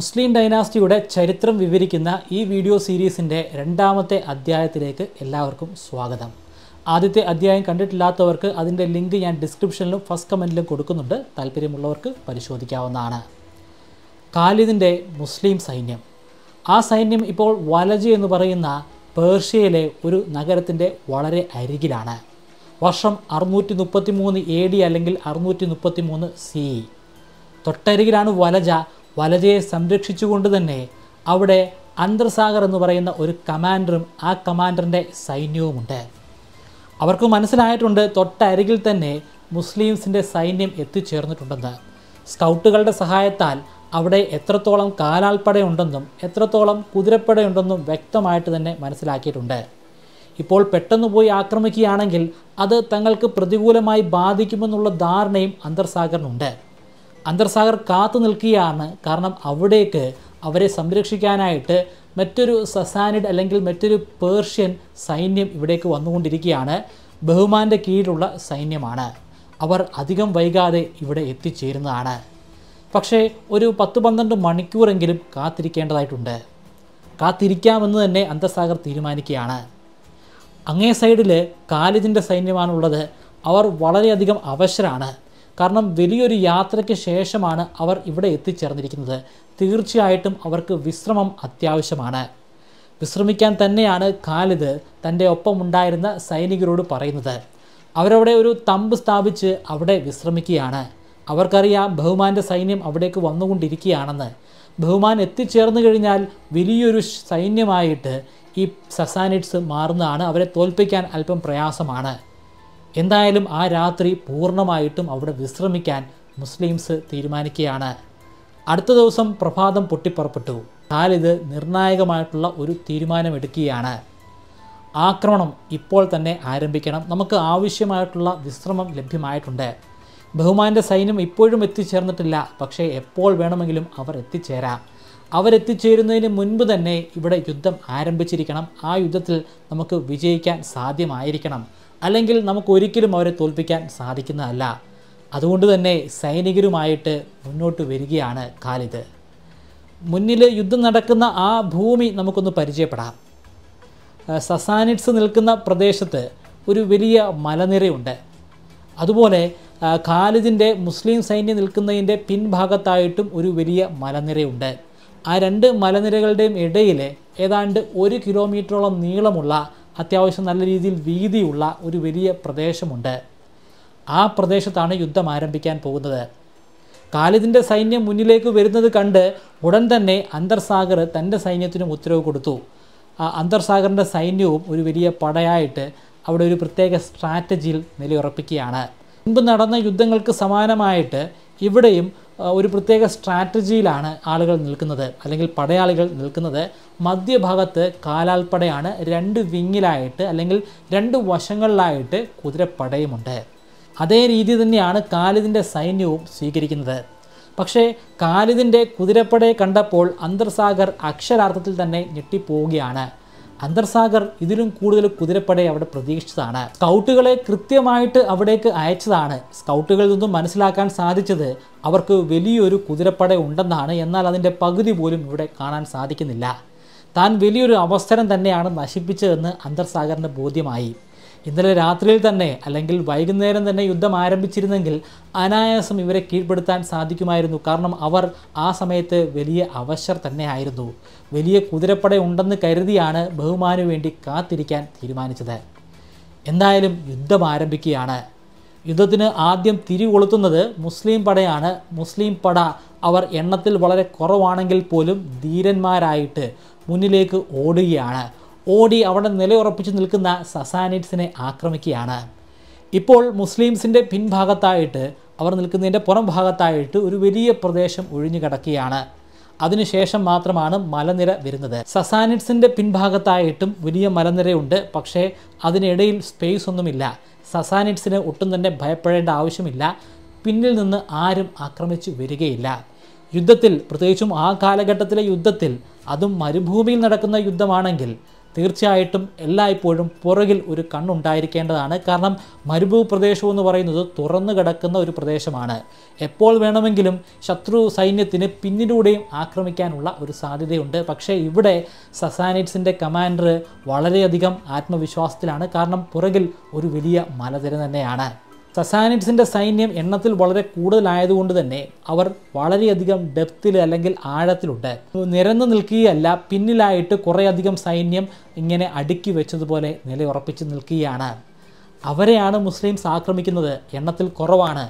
മുസ്ലിം ഡൈനാസ്റ്റിയുടെ ചരിത്രം വിവരിക്കുന്ന ഈ വീഡിയോ സീരീസിൻ്റെ രണ്ടാമത്തെ അധ്യായത്തിലേക്ക് എല്ലാവർക്കും സ്വാഗതം ആദ്യത്തെ അധ്യായം കണ്ടിട്ടില്ലാത്തവർക്ക് അതിൻ്റെ ലിങ്ക് ഞാൻ ഡിസ്ക്രിപ്ഷനിലും ഫസ്റ്റ് കമൻറ്റിലും കൊടുക്കുന്നുണ്ട് താല്പര്യമുള്ളവർക്ക് പരിശോധിക്കാവുന്നതാണ് കാലിദിൻ്റെ മുസ്ലിം സൈന്യം ആ സൈന്യം ഇപ്പോൾ വലജി എന്ന് പറയുന്ന പേർഷ്യയിലെ ഒരു നഗരത്തിൻ്റെ വളരെ അരികിലാണ് വർഷം അറുന്നൂറ്റി മുപ്പത്തി മൂന്ന് എ ഡി അല്ലെങ്കിൽ അറുന്നൂറ്റി മുപ്പത്തി മൂന്ന് സി തൊട്ടരികിലാണ് വലജ വലജയെ സംരക്ഷിച്ചുകൊണ്ട് തന്നെ അവിടെ അന്തർസാഗർ എന്ന് പറയുന്ന ഒരു കമാൻഡറും ആ കമാൻഡറിൻ്റെ സൈന്യവുമുണ്ട് അവർക്ക് മനസ്സിലായിട്ടുണ്ട് തൊട്ടരികിൽ തന്നെ മുസ്ലിംസിൻ്റെ സൈന്യം എത്തിച്ചേർന്നിട്ടുണ്ടെന്ന് സ്കൗട്ടുകളുടെ സഹായത്താൽ അവിടെ എത്രത്തോളം കാലാൽപ്പടയുണ്ടെന്നും എത്രത്തോളം കുതിരപ്പടയുണ്ടെന്നും വ്യക്തമായിട്ട് തന്നെ മനസ്സിലാക്കിയിട്ടുണ്ട് ഇപ്പോൾ പെട്ടെന്ന് പോയി ആക്രമിക്കുകയാണെങ്കിൽ അത് തങ്ങൾക്ക് പ്രതികൂലമായി ബാധിക്കുമെന്നുള്ള ധാരണയും അന്തർസാഗറിനുണ്ട് അന്തർസാഗർ കാത്തു നിൽക്കുകയാണ് കാരണം അവിടേക്ക് അവരെ സംരക്ഷിക്കാനായിട്ട് മറ്റൊരു സസാനിഡ് അല്ലെങ്കിൽ മറ്റൊരു പേർഷ്യൻ സൈന്യം ഇവിടേക്ക് വന്നുകൊണ്ടിരിക്കുകയാണ് ബഹുമാൻ്റെ കീഴിലുള്ള സൈന്യമാണ് അവർ അധികം വൈകാതെ ഇവിടെ എത്തിച്ചേരുന്നതാണ് പക്ഷേ ഒരു പത്ത് പന്ത്രണ്ട് മണിക്കൂറെങ്കിലും കാത്തിരിക്കേണ്ടതായിട്ടുണ്ട് കാത്തിരിക്കാമെന്ന് തന്നെ അന്തസാഗർ തീരുമാനിക്കുകയാണ് അങ്ങേ സൈഡിൽ കാലിജിൻ്റെ സൈന്യമാണുള്ളത് അവർ വളരെയധികം അവശരാണ് കാരണം വലിയൊരു യാത്രയ്ക്ക് ശേഷമാണ് അവർ ഇവിടെ എത്തിച്ചേർന്നിരിക്കുന്നത് തീർച്ചയായിട്ടും അവർക്ക് വിശ്രമം അത്യാവശ്യമാണ് വിശ്രമിക്കാൻ തന്നെയാണ് ഖാലിദ് തൻ്റെ ഒപ്പമുണ്ടായിരുന്ന സൈനികരോട് പറയുന്നത് അവരവിടെ ഒരു തമ്പ് സ്ഥാപിച്ച് അവിടെ വിശ്രമിക്കുകയാണ് അവർക്കറിയാം ബഹുമാൻ്റെ സൈന്യം അവിടേക്ക് വന്നുകൊണ്ടിരിക്കുകയാണെന്ന് ബഹുമാൻ എത്തിച്ചേർന്നു കഴിഞ്ഞാൽ വലിയൊരു സൈന്യമായിട്ട് ഈ സസാനിറ്റ്സ് മാറുന്നതാണ് അവരെ തോൽപ്പിക്കാൻ അല്പം പ്രയാസമാണ് എന്തായാലും ആ രാത്രി പൂർണ്ണമായിട്ടും അവിടെ വിശ്രമിക്കാൻ മുസ്ലിംസ് തീരുമാനിക്കുകയാണ് അടുത്ത ദിവസം പ്രഭാതം പൊട്ടിപ്പുറപ്പെട്ടു ഖാലിദ് നിർണായകമായിട്ടുള്ള ഒരു തീരുമാനമെടുക്കുകയാണ് ആക്രമണം ഇപ്പോൾ തന്നെ ആരംഭിക്കണം നമുക്ക് ആവശ്യമായിട്ടുള്ള വിശ്രമം ലഭ്യമായിട്ടുണ്ട് ബഹുമാൻ്റെ സൈന്യം ഇപ്പോഴും എത്തിച്ചേർന്നിട്ടില്ല പക്ഷേ എപ്പോൾ വേണമെങ്കിലും അവർ എത്തിച്ചേരാം അവരെത്തിച്ചേരുന്നതിന് മുൻപ് തന്നെ ഇവിടെ യുദ്ധം ആരംഭിച്ചിരിക്കണം ആ യുദ്ധത്തിൽ നമുക്ക് വിജയിക്കാൻ സാധ്യമായിരിക്കണം അല്ലെങ്കിൽ നമുക്കൊരിക്കലും അവരെ തോൽപ്പിക്കാൻ സാധിക്കുന്നതല്ല അതുകൊണ്ട് തന്നെ സൈനികരുമായിട്ട് മുന്നോട്ട് വരികയാണ് ഖാലിദ് മുന്നിൽ യുദ്ധം നടക്കുന്ന ആ ഭൂമി നമുക്കൊന്ന് പരിചയപ്പെടാം സസാനിഡ്സ് നിൽക്കുന്ന പ്രദേശത്ത് ഒരു വലിയ മലനിരയുണ്ട് അതുപോലെ ഖാലിദിൻ്റെ മുസ്ലിം സൈന്യം നിൽക്കുന്നതിൻ്റെ പിൻഭാഗത്തായിട്ടും ഒരു വലിയ മലനിരയുണ്ട് ആ രണ്ട് മലനിരകളുടെയും ഇടയിൽ ഏതാണ്ട് ഒരു കിലോമീറ്ററോളം നീളമുള്ള അത്യാവശ്യം നല്ല രീതിയിൽ വീതിയുള്ള ഒരു വലിയ പ്രദേശമുണ്ട് ആ പ്രദേശത്താണ് യുദ്ധം ആരംഭിക്കാൻ പോകുന്നത് കാലിദിൻ്റെ സൈന്യം മുന്നിലേക്ക് വരുന്നത് കണ്ട് ഉടൻ തന്നെ അന്തർസാഗർ തൻ്റെ സൈന്യത്തിനും ഉത്തരവ് കൊടുത്തു അന്തർസാഗറിൻ്റെ സൈന്യവും ഒരു വലിയ പടയായിട്ട് അവിടെ ഒരു പ്രത്യേക സ്ട്രാറ്റജിയിൽ നിലയുറപ്പിക്കുകയാണ് മുൻപ് നടന്ന യുദ്ധങ്ങൾക്ക് സമാനമായിട്ട് ഇവിടെയും ഒരു പ്രത്യേക സ്ട്രാറ്റജിയിലാണ് ആളുകൾ നിൽക്കുന്നത് അല്ലെങ്കിൽ പടയാളികൾ നിൽക്കുന്നത് മധ്യഭാഗത്ത് കാലാൽപ്പടയാണ് രണ്ട് വിങ്ങിലായിട്ട് അല്ലെങ്കിൽ രണ്ട് വശങ്ങളിലായിട്ട് കുതിരപ്പടയുമുണ്ട് അതേ രീതി തന്നെയാണ് കാലിദിൻ്റെ സൈന്യവും സ്വീകരിക്കുന്നത് പക്ഷേ കാലിദിൻ്റെ കുതിരപ്പടയെ കണ്ടപ്പോൾ അന്തർസാഗർ അക്ഷരാർത്ഥത്തിൽ തന്നെ ഞെട്ടിപ്പോവുകയാണ് അന്തർസാഗർ ഇതിലും കൂടുതൽ കുതിരപ്പടയെ അവിടെ പ്രതീക്ഷിച്ചതാണ് സ്കൗട്ടുകളെ കൃത്യമായിട്ട് അവിടേക്ക് അയച്ചതാണ് സ്കൗട്ടുകളിൽ നിന്നും മനസ്സിലാക്കാൻ സാധിച്ചത് അവർക്ക് വലിയൊരു കുതിരപ്പട ഉണ്ടെന്നാണ് എന്നാൽ അതിൻ്റെ പകുതി പോലും ഇവിടെ കാണാൻ സാധിക്കുന്നില്ല താൻ വലിയൊരു അവസരം തന്നെയാണ് നശിപ്പിച്ചതെന്ന് അന്തർസാഗറിന് ബോധ്യമായി ഇന്നലെ രാത്രിയിൽ തന്നെ അല്ലെങ്കിൽ വൈകുന്നേരം തന്നെ യുദ്ധം ആരംഭിച്ചിരുന്നെങ്കിൽ അനായാസം ഇവരെ കീഴ്പ്പെടുത്താൻ സാധിക്കുമായിരുന്നു കാരണം അവർ ആ സമയത്ത് വലിയ അവശർ തന്നെയായിരുന്നു വലിയ കുതിരപ്പട ഉണ്ടെന്ന് കരുതിയാണ് ബഹുമാനു വേണ്ടി കാത്തിരിക്കാൻ തീരുമാനിച്ചത് എന്തായാലും യുദ്ധം ആരംഭിക്കുകയാണ് യുദ്ധത്തിന് ആദ്യം തിരികൊളുത്തുന്നത് മുസ്ലിം പടയാണ് മുസ്ലിം പട അവർ എണ്ണത്തിൽ വളരെ കുറവാണെങ്കിൽ പോലും ധീരന്മാരായിട്ട് മുന്നിലേക്ക് ഓടുകയാണ് ഓടി അവിടെ നിലയുറപ്പിച്ചു നിൽക്കുന്ന സസാനിറ്റ്സിനെ ആക്രമിക്കുകയാണ് ഇപ്പോൾ മുസ്ലിംസിൻ്റെ പിൻഭാഗത്തായിട്ട് അവർ നിൽക്കുന്നതിൻ്റെ പുറം ഭാഗത്തായിട്ട് ഒരു വലിയ പ്രദേശം ഒഴിഞ്ഞു കിടക്കുകയാണ് അതിനുശേഷം മാത്രമാണ് മലനിര വരുന്നത് സസാനിഡ്സിന്റെ പിൻഭാഗത്തായിട്ടും വലിയ മലനിരയുണ്ട് പക്ഷേ അതിനിടയിൽ സ്പേസ് ഒന്നുമില്ല സസാനിഡ്സിന് ഒട്ടും തന്നെ ഭയപ്പെടേണ്ട ആവശ്യമില്ല പിന്നിൽ നിന്ന് ആരും ആക്രമിച്ചു വരികയില്ല യുദ്ധത്തിൽ പ്രത്യേകിച്ചും ആ കാലഘട്ടത്തിലെ യുദ്ധത്തിൽ അതും മരുഭൂമിയിൽ നടക്കുന്ന യുദ്ധമാണെങ്കിൽ തീർച്ചയായിട്ടും എല്ലായ്പ്പോഴും പുറകിൽ ഒരു കണ്ണുണ്ടായിരിക്കേണ്ടതാണ് കാരണം മരുഭൂപ്രദേശം എന്ന് പറയുന്നത് തുറന്നു കിടക്കുന്ന ഒരു പ്രദേശമാണ് എപ്പോൾ വേണമെങ്കിലും ശത്രു സൈന്യത്തിന് പിന്നിലൂടെയും ആക്രമിക്കാനുള്ള ഒരു സാധ്യതയുണ്ട് പക്ഷേ ഇവിടെ സസാനിറ്റ്സിൻ്റെ കമാൻഡർ വളരെയധികം ആത്മവിശ്വാസത്തിലാണ് കാരണം പുറകിൽ ഒരു വലിയ മലനിര തന്നെയാണ് സസാനിറ്റ്സിൻ്റെ സൈന്യം എണ്ണത്തിൽ വളരെ കൂടുതലായതുകൊണ്ട് തന്നെ അവർ വളരെയധികം ഡെപ്തിൽ അല്ലെങ്കിൽ ആഴത്തിലുണ്ട് നിരന്നു നിൽക്കുകയല്ല പിന്നിലായിട്ട് കുറേയധികം സൈന്യം ഇങ്ങനെ അടുക്കി വെച്ചതുപോലെ നിലയുറപ്പിച്ച് നിൽക്കുകയാണ് അവരെയാണ് മുസ്ലിംസ് ആക്രമിക്കുന്നത് എണ്ണത്തിൽ കുറവാണ്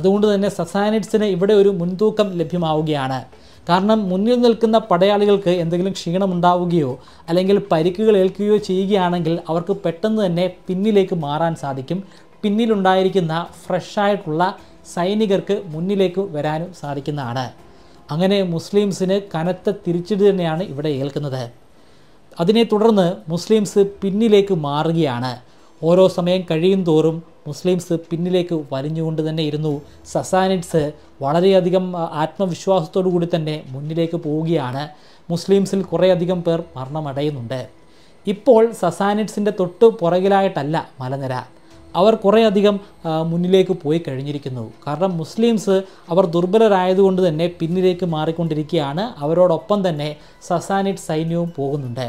അതുകൊണ്ട് തന്നെ സസാനിറ്റ്സിന് ഇവിടെ ഒരു മുൻതൂക്കം ലഭ്യമാവുകയാണ് കാരണം മുന്നിൽ നിൽക്കുന്ന പടയാളികൾക്ക് എന്തെങ്കിലും ക്ഷീണമുണ്ടാവുകയോ അല്ലെങ്കിൽ പരിക്കുകൾ ഏൽക്കുകയോ ചെയ്യുകയാണെങ്കിൽ അവർക്ക് പെട്ടെന്ന് തന്നെ പിന്നിലേക്ക് മാറാൻ സാധിക്കും പിന്നിലുണ്ടായിരിക്കുന്ന ഫ്രഷായിട്ടുള്ള സൈനികർക്ക് മുന്നിലേക്ക് വരാനും സാധിക്കുന്നതാണ് അങ്ങനെ മുസ്ലിംസിന് കനത്ത തിരിച്ചടി തന്നെയാണ് ഇവിടെ ഏൽക്കുന്നത് അതിനെ തുടർന്ന് മുസ്ലിംസ് പിന്നിലേക്ക് മാറുകയാണ് ഓരോ സമയം കഴിയും തോറും മുസ്ലിംസ് പിന്നിലേക്ക് വലിഞ്ഞുകൊണ്ട് തന്നെ ഇരുന്നു സസാനിറ്റ്സ് വളരെയധികം ആത്മവിശ്വാസത്തോടു കൂടി തന്നെ മുന്നിലേക്ക് പോവുകയാണ് മുസ്ലിംസിൽ കുറേയധികം പേർ മരണമടയുന്നുണ്ട് ഇപ്പോൾ സസാനിറ്റ്സിൻ്റെ തൊട്ട് പുറകിലായിട്ടല്ല മലനിര അവർ കുറേയധികം മുന്നിലേക്ക് പോയി കഴിഞ്ഞിരിക്കുന്നു കാരണം മുസ്ലിംസ് അവർ ദുർബലരായതുകൊണ്ട് തന്നെ പിന്നിലേക്ക് മാറിക്കൊണ്ടിരിക്കുകയാണ് അവരോടൊപ്പം തന്നെ സസാനിറ്റ് സൈന്യവും പോകുന്നുണ്ട്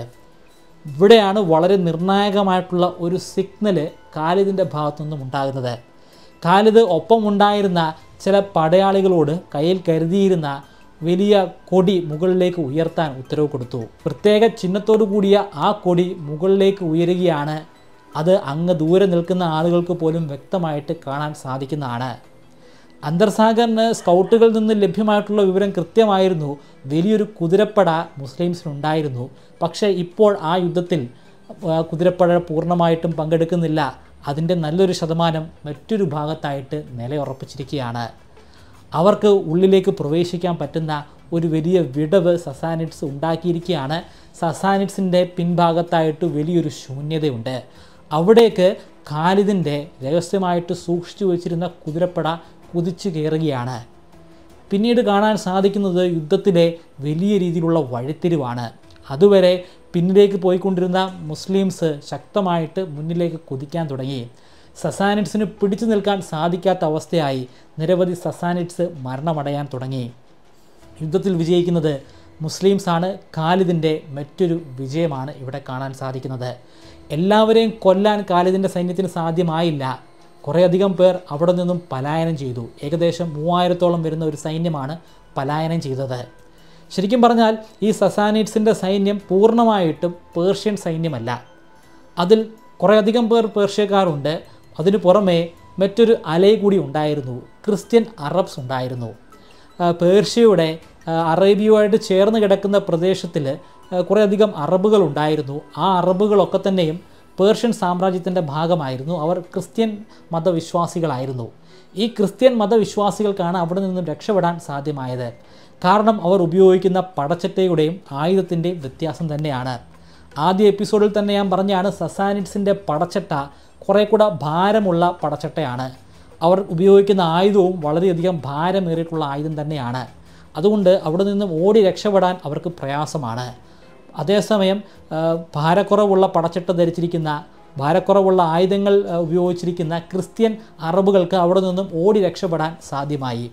ഇവിടെയാണ് വളരെ നിർണായകമായിട്ടുള്ള ഒരു സിഗ്നല് ഖാലിദിൻ്റെ ഭാഗത്തുനിന്നും ഉണ്ടാകുന്നത് ഖാലിദ് ഒപ്പമുണ്ടായിരുന്ന ചില പടയാളികളോട് കയ്യിൽ കരുതിയിരുന്ന വലിയ കൊടി മുകളിലേക്ക് ഉയർത്താൻ ഉത്തരവ് കൊടുത്തു പ്രത്യേക ചിഹ്നത്തോടു കൂടിയ ആ കൊടി മുകളിലേക്ക് ഉയരുകയാണ് അത് അങ്ങ് ദൂരെ നിൽക്കുന്ന ആളുകൾക്ക് പോലും വ്യക്തമായിട്ട് കാണാൻ സാധിക്കുന്നതാണ് അന്തർസാഗറിന് സ്കൗട്ടുകളിൽ നിന്ന് ലഭ്യമായിട്ടുള്ള വിവരം കൃത്യമായിരുന്നു വലിയൊരു കുതിരപ്പട മുസ്ലിംസിനുണ്ടായിരുന്നു പക്ഷേ ഇപ്പോൾ ആ യുദ്ധത്തിൽ കുതിരപ്പട പൂർണ്ണമായിട്ടും പങ്കെടുക്കുന്നില്ല അതിൻ്റെ നല്ലൊരു ശതമാനം മറ്റൊരു ഭാഗത്തായിട്ട് നിലയുറപ്പിച്ചിരിക്കുകയാണ് അവർക്ക് ഉള്ളിലേക്ക് പ്രവേശിക്കാൻ പറ്റുന്ന ഒരു വലിയ വിടവ് സസാനിറ്റ്സ് ഉണ്ടാക്കിയിരിക്കുകയാണ് സസാനിറ്റ്സിൻ്റെ പിൻഭാഗത്തായിട്ട് വലിയൊരു ശൂന്യതയുണ്ട് അവിടേക്ക് ഖാലിദിൻ്റെ രഹസ്യമായിട്ട് സൂക്ഷിച്ചു വെച്ചിരുന്ന കുതിരപ്പട കുതിച്ചു കയറുകയാണ് പിന്നീട് കാണാൻ സാധിക്കുന്നത് യുദ്ധത്തിലെ വലിയ രീതിയിലുള്ള വഴിത്തിരിവാണ് അതുവരെ പിന്നിലേക്ക് പോയിക്കൊണ്ടിരുന്ന മുസ്ലിംസ് ശക്തമായിട്ട് മുന്നിലേക്ക് കുതിക്കാൻ തുടങ്ങി സസാനിറ്റ്സിന് പിടിച്ചു നിൽക്കാൻ സാധിക്കാത്ത അവസ്ഥയായി നിരവധി സസാനിറ്റ്സ് മരണമടയാൻ തുടങ്ങി യുദ്ധത്തിൽ വിജയിക്കുന്നത് മുസ്ലിംസാണ് ഖാലിദിൻ്റെ മറ്റൊരു വിജയമാണ് ഇവിടെ കാണാൻ സാധിക്കുന്നത് എല്ലാവരെയും കൊല്ലാൻ കാലിദിൻ്റെ സൈന്യത്തിന് സാധ്യമായില്ല കുറേയധികം പേർ അവിടെ നിന്നും പലായനം ചെയ്തു ഏകദേശം മൂവായിരത്തോളം വരുന്ന ഒരു സൈന്യമാണ് പലായനം ചെയ്തത് ശരിക്കും പറഞ്ഞാൽ ഈ സസാനിറ്റ്സിൻ്റെ സൈന്യം പൂർണ്ണമായിട്ടും പേർഷ്യൻ സൈന്യമല്ല അതിൽ കുറേയധികം പേർ പേർഷ്യക്കാരുണ്ട് അതിനു പുറമേ മറ്റൊരു അലൈ കൂടി ഉണ്ടായിരുന്നു ക്രിസ്ത്യൻ അറബ്സ് ഉണ്ടായിരുന്നു പേർഷ്യയുടെ അറേബ്യയുമായിട്ട് ചേർന്ന് കിടക്കുന്ന പ്രദേശത്തിൽ കുറേയധികം അറബുകൾ ഉണ്ടായിരുന്നു ആ അറബുകളൊക്കെ തന്നെയും പേർഷ്യൻ സാമ്രാജ്യത്തിൻ്റെ ഭാഗമായിരുന്നു അവർ ക്രിസ്ത്യൻ മതവിശ്വാസികളായിരുന്നു ഈ ക്രിസ്ത്യൻ മതവിശ്വാസികൾക്കാണ് അവിടെ നിന്നും രക്ഷപ്പെടാൻ സാധ്യമായത് കാരണം അവർ ഉപയോഗിക്കുന്ന പടച്ചട്ടയുടെയും ആയുധത്തിൻ്റെയും വ്യത്യാസം തന്നെയാണ് ആദ്യ എപ്പിസോഡിൽ തന്നെ ഞാൻ പറഞ്ഞാണ് സസാനിഡ്സിൻ്റെ പടച്ചട്ട കുറേ കൂടെ ഭാരമുള്ള പടച്ചട്ടയാണ് അവർ ഉപയോഗിക്കുന്ന ആയുധവും വളരെയധികം ഭാരമേറിയിട്ടുള്ള ആയുധം തന്നെയാണ് അതുകൊണ്ട് അവിടെ നിന്നും ഓടി രക്ഷപ്പെടാൻ അവർക്ക് പ്രയാസമാണ് അതേസമയം ഭാരക്കുറവുള്ള പടച്ചിട്ട ധരിച്ചിരിക്കുന്ന ഭാരക്കുറവുള്ള ആയുധങ്ങൾ ഉപയോഗിച്ചിരിക്കുന്ന ക്രിസ്ത്യൻ അറബുകൾക്ക് അവിടെ നിന്നും ഓടി രക്ഷപ്പെടാൻ സാധ്യമായി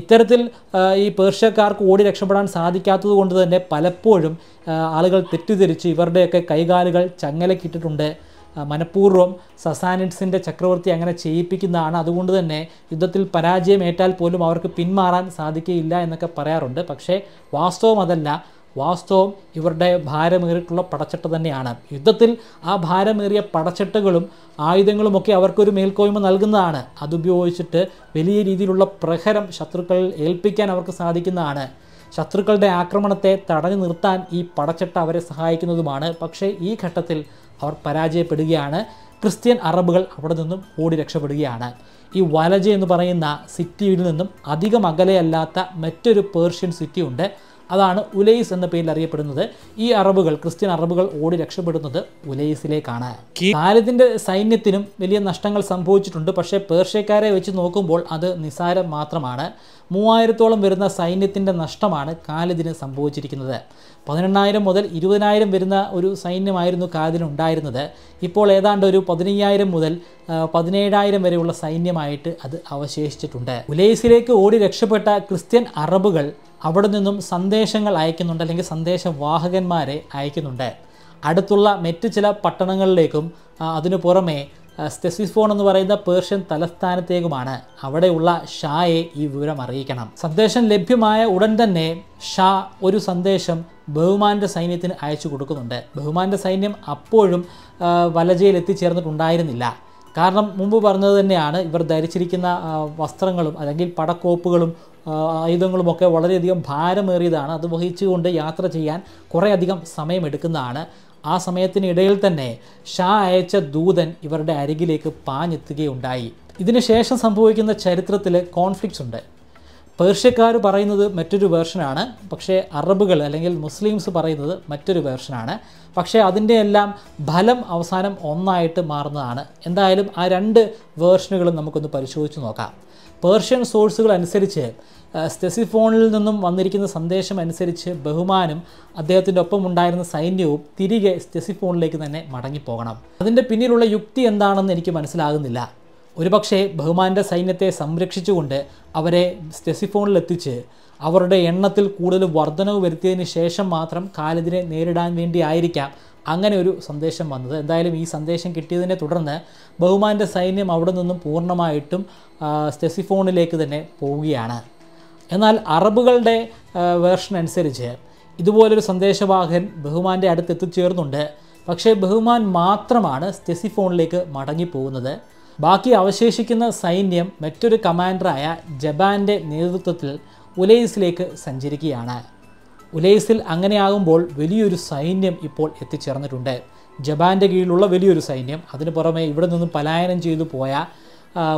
ഇത്തരത്തിൽ ഈ പേർഷ്യക്കാർക്ക് ഓടി രക്ഷപ്പെടാൻ സാധിക്കാത്തത് കൊണ്ട് തന്നെ പലപ്പോഴും ആളുകൾ തെറ്റിദ്ധരിച്ച് ഇവരുടെയൊക്കെ കൈകാലുകൾ ചങ്ങലക്കിട്ടിട്ടുണ്ട് മനഃപൂർവ്വം സസാനിഡ്സിൻ്റെ ചക്രവർത്തി അങ്ങനെ ചെയ്യിപ്പിക്കുന്നതാണ് അതുകൊണ്ട് തന്നെ യുദ്ധത്തിൽ പരാജയമേറ്റാൽ പോലും അവർക്ക് പിന്മാറാൻ സാധിക്കുകയില്ല എന്നൊക്കെ പറയാറുണ്ട് പക്ഷേ വാസ്തവം അതല്ല വാസ്തവം ഇവരുടെ ഭാരമേറിയിട്ടുള്ള പടച്ചട്ട തന്നെയാണ് യുദ്ധത്തിൽ ആ ഭാരമേറിയ പടച്ചട്ടകളും ആയുധങ്ങളുമൊക്കെ അവർക്കൊരു മേൽക്കോയ്മ നൽകുന്നതാണ് അതുപയോഗിച്ചിട്ട് വലിയ രീതിയിലുള്ള പ്രഹരം ശത്രുക്കളിൽ ഏൽപ്പിക്കാൻ അവർക്ക് സാധിക്കുന്നതാണ് ശത്രുക്കളുടെ ആക്രമണത്തെ തടഞ്ഞു നിർത്താൻ ഈ പടച്ചട്ട അവരെ സഹായിക്കുന്നതുമാണ് പക്ഷേ ഈ ഘട്ടത്തിൽ അവർ പരാജയപ്പെടുകയാണ് ക്രിസ്ത്യൻ അറബുകൾ അവിടെ നിന്നും ഓടി രക്ഷപ്പെടുകയാണ് ഈ വലജ എന്ന് പറയുന്ന സിറ്റിയിൽ നിന്നും അധികം അകലെയല്ലാത്ത മറ്റൊരു പേർഷ്യൻ സിറ്റിയുണ്ട് അതാണ് ഉലൈസ് എന്ന പേരിൽ അറിയപ്പെടുന്നത് ഈ അറബുകൾ ക്രിസ്ത്യൻ അറബുകൾ ഓടി രക്ഷപ്പെടുന്നത് ഉലൈസിലേക്കാണ് കാലത്തിൻ്റെ സൈന്യത്തിനും വലിയ നഷ്ടങ്ങൾ സംഭവിച്ചിട്ടുണ്ട് പക്ഷേ പേർഷ്യക്കാരെ വെച്ച് നോക്കുമ്പോൾ അത് നിസാരം മാത്രമാണ് മൂവായിരത്തോളം വരുന്ന സൈന്യത്തിൻ്റെ നഷ്ടമാണ് കാലിദിന് സംഭവിച്ചിരിക്കുന്നത് പതിനെണ്ണായിരം മുതൽ ഇരുപതിനായിരം വരുന്ന ഒരു സൈന്യമായിരുന്നു കാലിദിന് ഉണ്ടായിരുന്നത് ഇപ്പോൾ ഏതാണ്ട് ഒരു പതിനയ്യായിരം മുതൽ പതിനേഴായിരം വരെയുള്ള സൈന്യമായിട്ട് അത് അവശേഷിച്ചിട്ടുണ്ട് ഉലേസിലേക്ക് ഓടി രക്ഷപ്പെട്ട ക്രിസ്ത്യൻ അറബുകൾ അവിടെ നിന്നും സന്ദേശങ്ങൾ അയക്കുന്നുണ്ട് അല്ലെങ്കിൽ സന്ദേശവാഹകന്മാരെ അയക്കുന്നുണ്ട് അടുത്തുള്ള മറ്റു ചില പട്ടണങ്ങളിലേക്കും അതിനു പുറമേ സ്തെസിഫോൺ എന്ന് പറയുന്ന പേർഷ്യൻ തലസ്ഥാനത്തേക്കുമാണ് അവിടെയുള്ള ഷായെ ഈ വിവരം അറിയിക്കണം സന്ദേശം ലഭ്യമായ ഉടൻ തന്നെ ഷാ ഒരു സന്ദേശം ബഹുമാൻ്റെ സൈന്യത്തിന് അയച്ചു കൊടുക്കുന്നുണ്ട് ബഹുമാൻ്റെ സൈന്യം അപ്പോഴും വലജയിൽ എത്തിച്ചേർന്നിട്ടുണ്ടായിരുന്നില്ല കാരണം മുമ്പ് പറഞ്ഞത് തന്നെയാണ് ഇവർ ധരിച്ചിരിക്കുന്ന വസ്ത്രങ്ങളും അല്ലെങ്കിൽ പടക്കോപ്പുകളും ആയുധങ്ങളുമൊക്കെ വളരെയധികം ഭാരമേറിയതാണ് അത് വഹിച്ചുകൊണ്ട് യാത്ര ചെയ്യാൻ കുറേയധികം സമയമെടുക്കുന്നതാണ് ആ സമയത്തിനിടയിൽ തന്നെ ഷാ അയച്ച ദൂതൻ ഇവരുടെ അരികിലേക്ക് പാഞ്ഞെത്തുകയുണ്ടായി ഇതിനുശേഷം സംഭവിക്കുന്ന ചരിത്രത്തിൽ കോൺഫ്ലിക്ട്സ് ഉണ്ട് പേർഷ്യക്കാർ പറയുന്നത് മറ്റൊരു വേർഷനാണ് പക്ഷേ അറബുകൾ അല്ലെങ്കിൽ മുസ്ലിംസ് പറയുന്നത് മറ്റൊരു വേർഷനാണ് പക്ഷേ അതിൻ്റെ എല്ലാം ഫലം അവസാനം ഒന്നായിട്ട് മാറുന്നതാണ് എന്തായാലും ആ രണ്ട് വേർഷനുകളും നമുക്കൊന്ന് പരിശോധിച്ച് നോക്കാം പേർഷ്യൻ സോഴ്സുകൾ അനുസരിച്ച് സ്റ്റെസിഫോണിൽ നിന്നും വന്നിരിക്കുന്ന സന്ദേശം അനുസരിച്ച് ബഹുമാനും അദ്ദേഹത്തിൻ്റെ ഒപ്പം ഉണ്ടായിരുന്ന സൈന്യവും തിരികെ സ്റ്റെസിഫോണിലേക്ക് തന്നെ മടങ്ങിപ്പോകണം അതിൻ്റെ പിന്നിലുള്ള യുക്തി എന്താണെന്ന് എനിക്ക് മനസ്സിലാകുന്നില്ല ഒരുപക്ഷേ ബഹുമാൻ്റെ സൈന്യത്തെ സംരക്ഷിച്ചുകൊണ്ട് അവരെ സ്റ്റെസിഫോണിലെത്തിച്ച് അവരുടെ എണ്ണത്തിൽ കൂടുതൽ വർധനവ് വരുത്തിയതിന് ശേഷം മാത്രം കാലിദിനെ നേരിടാൻ വേണ്ടിയായിരിക്കാം അങ്ങനെ ഒരു സന്ദേശം വന്നത് എന്തായാലും ഈ സന്ദേശം കിട്ടിയതിനെ തുടർന്ന് ബഹുമാൻ്റെ സൈന്യം അവിടെ നിന്നും പൂർണ്ണമായിട്ടും സ്റ്റെസിഫോണിലേക്ക് തന്നെ പോവുകയാണ് എന്നാൽ അറബുകളുടെ വേർഷൻ അനുസരിച്ച് ഇതുപോലൊരു സന്ദേശവാഹകൻ ബഹുമാൻ്റെ അടുത്ത് എത്തിച്ചേർന്നുണ്ട് പക്ഷേ ബഹുമാൻ മാത്രമാണ് സ്റ്റെസിഫോണിലേക്ക് മടങ്ങിപ്പോകുന്നത് ബാക്കി അവശേഷിക്കുന്ന സൈന്യം മറ്റൊരു കമാൻഡറായ ജപ്പാൻ്റെ നേതൃത്വത്തിൽ ഉലൈസിലേക്ക് സഞ്ചരിക്കുകയാണ് ഉലൈസിൽ അങ്ങനെയാകുമ്പോൾ വലിയൊരു സൈന്യം ഇപ്പോൾ എത്തിച്ചേർന്നിട്ടുണ്ട് ജപ്പാൻ്റെ കീഴിലുള്ള വലിയൊരു സൈന്യം അതിന് പുറമെ ഇവിടെ നിന്നും പലായനം ചെയ്തു പോയ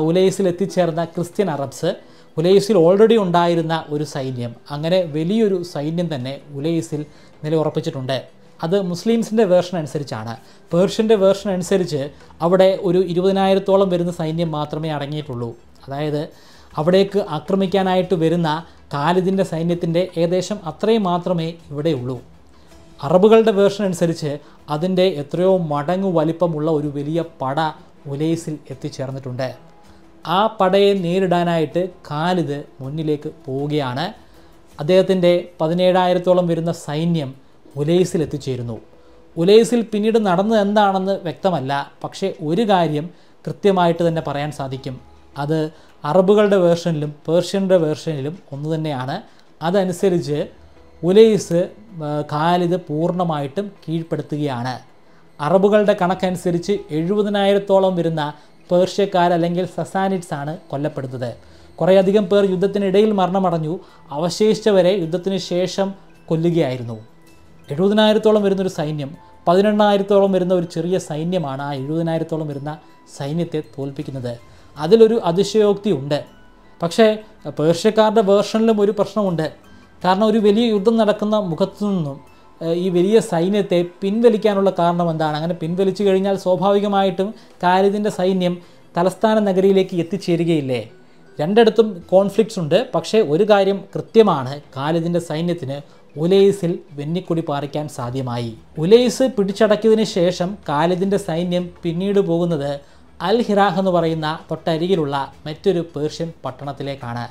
ഉലൈസിൽ എത്തിച്ചേർന്ന ക്രിസ്ത്യൻ അറബ്സ് ഉലൈസിൽ ഓൾറെഡി ഉണ്ടായിരുന്ന ഒരു സൈന്യം അങ്ങനെ വലിയൊരു സൈന്യം തന്നെ ഉലൈസിൽ നിലയുറപ്പിച്ചിട്ടുണ്ട് അത് മുസ്ലിംസിൻ്റെ വേർഷൻ അനുസരിച്ചാണ് പേർഷ്യൻ്റെ വേർഷൻ അനുസരിച്ച് അവിടെ ഒരു ഇരുപതിനായിരത്തോളം വരുന്ന സൈന്യം മാത്രമേ അടങ്ങിയിട്ടുള്ളൂ അതായത് അവിടേക്ക് ആക്രമിക്കാനായിട്ട് വരുന്ന ഖാലിദിൻ്റെ സൈന്യത്തിൻ്റെ ഏകദേശം അത്രയും മാത്രമേ ഇവിടെയുള്ളൂ അറബുകളുടെ വേർഷൻ അനുസരിച്ച് അതിൻ്റെ എത്രയോ മടങ്ങ് വലിപ്പമുള്ള ഒരു വലിയ പട ഉലേസിൽ എത്തിച്ചേർന്നിട്ടുണ്ട് ആ പടയെ നേരിടാനായിട്ട് ഖാലിദ് മുന്നിലേക്ക് പോവുകയാണ് അദ്ദേഹത്തിൻ്റെ പതിനേഴായിരത്തോളം വരുന്ന സൈന്യം ഉലേസിൽ എത്തിച്ചേരുന്നു ഉലേസിൽ പിന്നീട് നടന്നത് എന്താണെന്ന് വ്യക്തമല്ല പക്ഷേ ഒരു കാര്യം കൃത്യമായിട്ട് തന്നെ പറയാൻ സാധിക്കും അത് അറബുകളുടെ വേർഷനിലും പേർഷ്യൻ്റെ വേർഷനിലും ഒന്ന് തന്നെയാണ് അതനുസരിച്ച് ഉലൈസ് ഖാലിദ് പൂർണ്ണമായിട്ടും കീഴ്പ്പെടുത്തുകയാണ് അറബുകളുടെ കണക്കനുസരിച്ച് എഴുപതിനായിരത്തോളം വരുന്ന പേർഷ്യക്കാർ അല്ലെങ്കിൽ സസാനിറ്റ്സ് ആണ് കൊല്ലപ്പെടുന്നത് കുറേയധികം പേർ യുദ്ധത്തിനിടയിൽ മരണമടഞ്ഞു അവശേഷിച്ചവരെ യുദ്ധത്തിന് ശേഷം കൊല്ലുകയായിരുന്നു എഴുപതിനായിരത്തോളം വരുന്നൊരു സൈന്യം പതിനെണ്ണായിരത്തോളം വരുന്ന ഒരു ചെറിയ സൈന്യമാണ് ആ എഴുപതിനായിരത്തോളം വരുന്ന സൈന്യത്തെ തോൽപ്പിക്കുന്നത് അതിലൊരു അതിശയോക്തി ഉണ്ട് പക്ഷേ പേർഷ്യക്കാരുടെ വേർഷനിലും ഒരു പ്രശ്നമുണ്ട് കാരണം ഒരു വലിയ യുദ്ധം നടക്കുന്ന മുഖത്തു നിന്നും ഈ വലിയ സൈന്യത്തെ പിൻവലിക്കാനുള്ള കാരണം എന്താണ് അങ്ങനെ പിൻവലിച്ചു കഴിഞ്ഞാൽ സ്വാഭാവികമായിട്ടും കാലിദിൻ്റെ സൈന്യം തലസ്ഥാന നഗരിയിലേക്ക് എത്തിച്ചേരുകയില്ലേ രണ്ടിടത്തും കോൺഫ്ലിക്ട്സ് ഉണ്ട് പക്ഷേ ഒരു കാര്യം കൃത്യമാണ് കാലിദിൻ്റെ സൈന്യത്തിന് ഉലൈസിൽ വെന്നിക്കൊടി പാറിക്കാൻ സാധ്യമായി ഉലൈസ് പിടിച്ചടക്കിയതിന് ശേഷം കാലിദിൻ്റെ സൈന്യം പിന്നീട് പോകുന്നത് അൽ ഹിറാഹ് എന്ന് പറയുന്ന തൊട്ടരികിലുള്ള മറ്റൊരു പേർഷ്യൻ പട്ടണത്തിലേക്കാണ്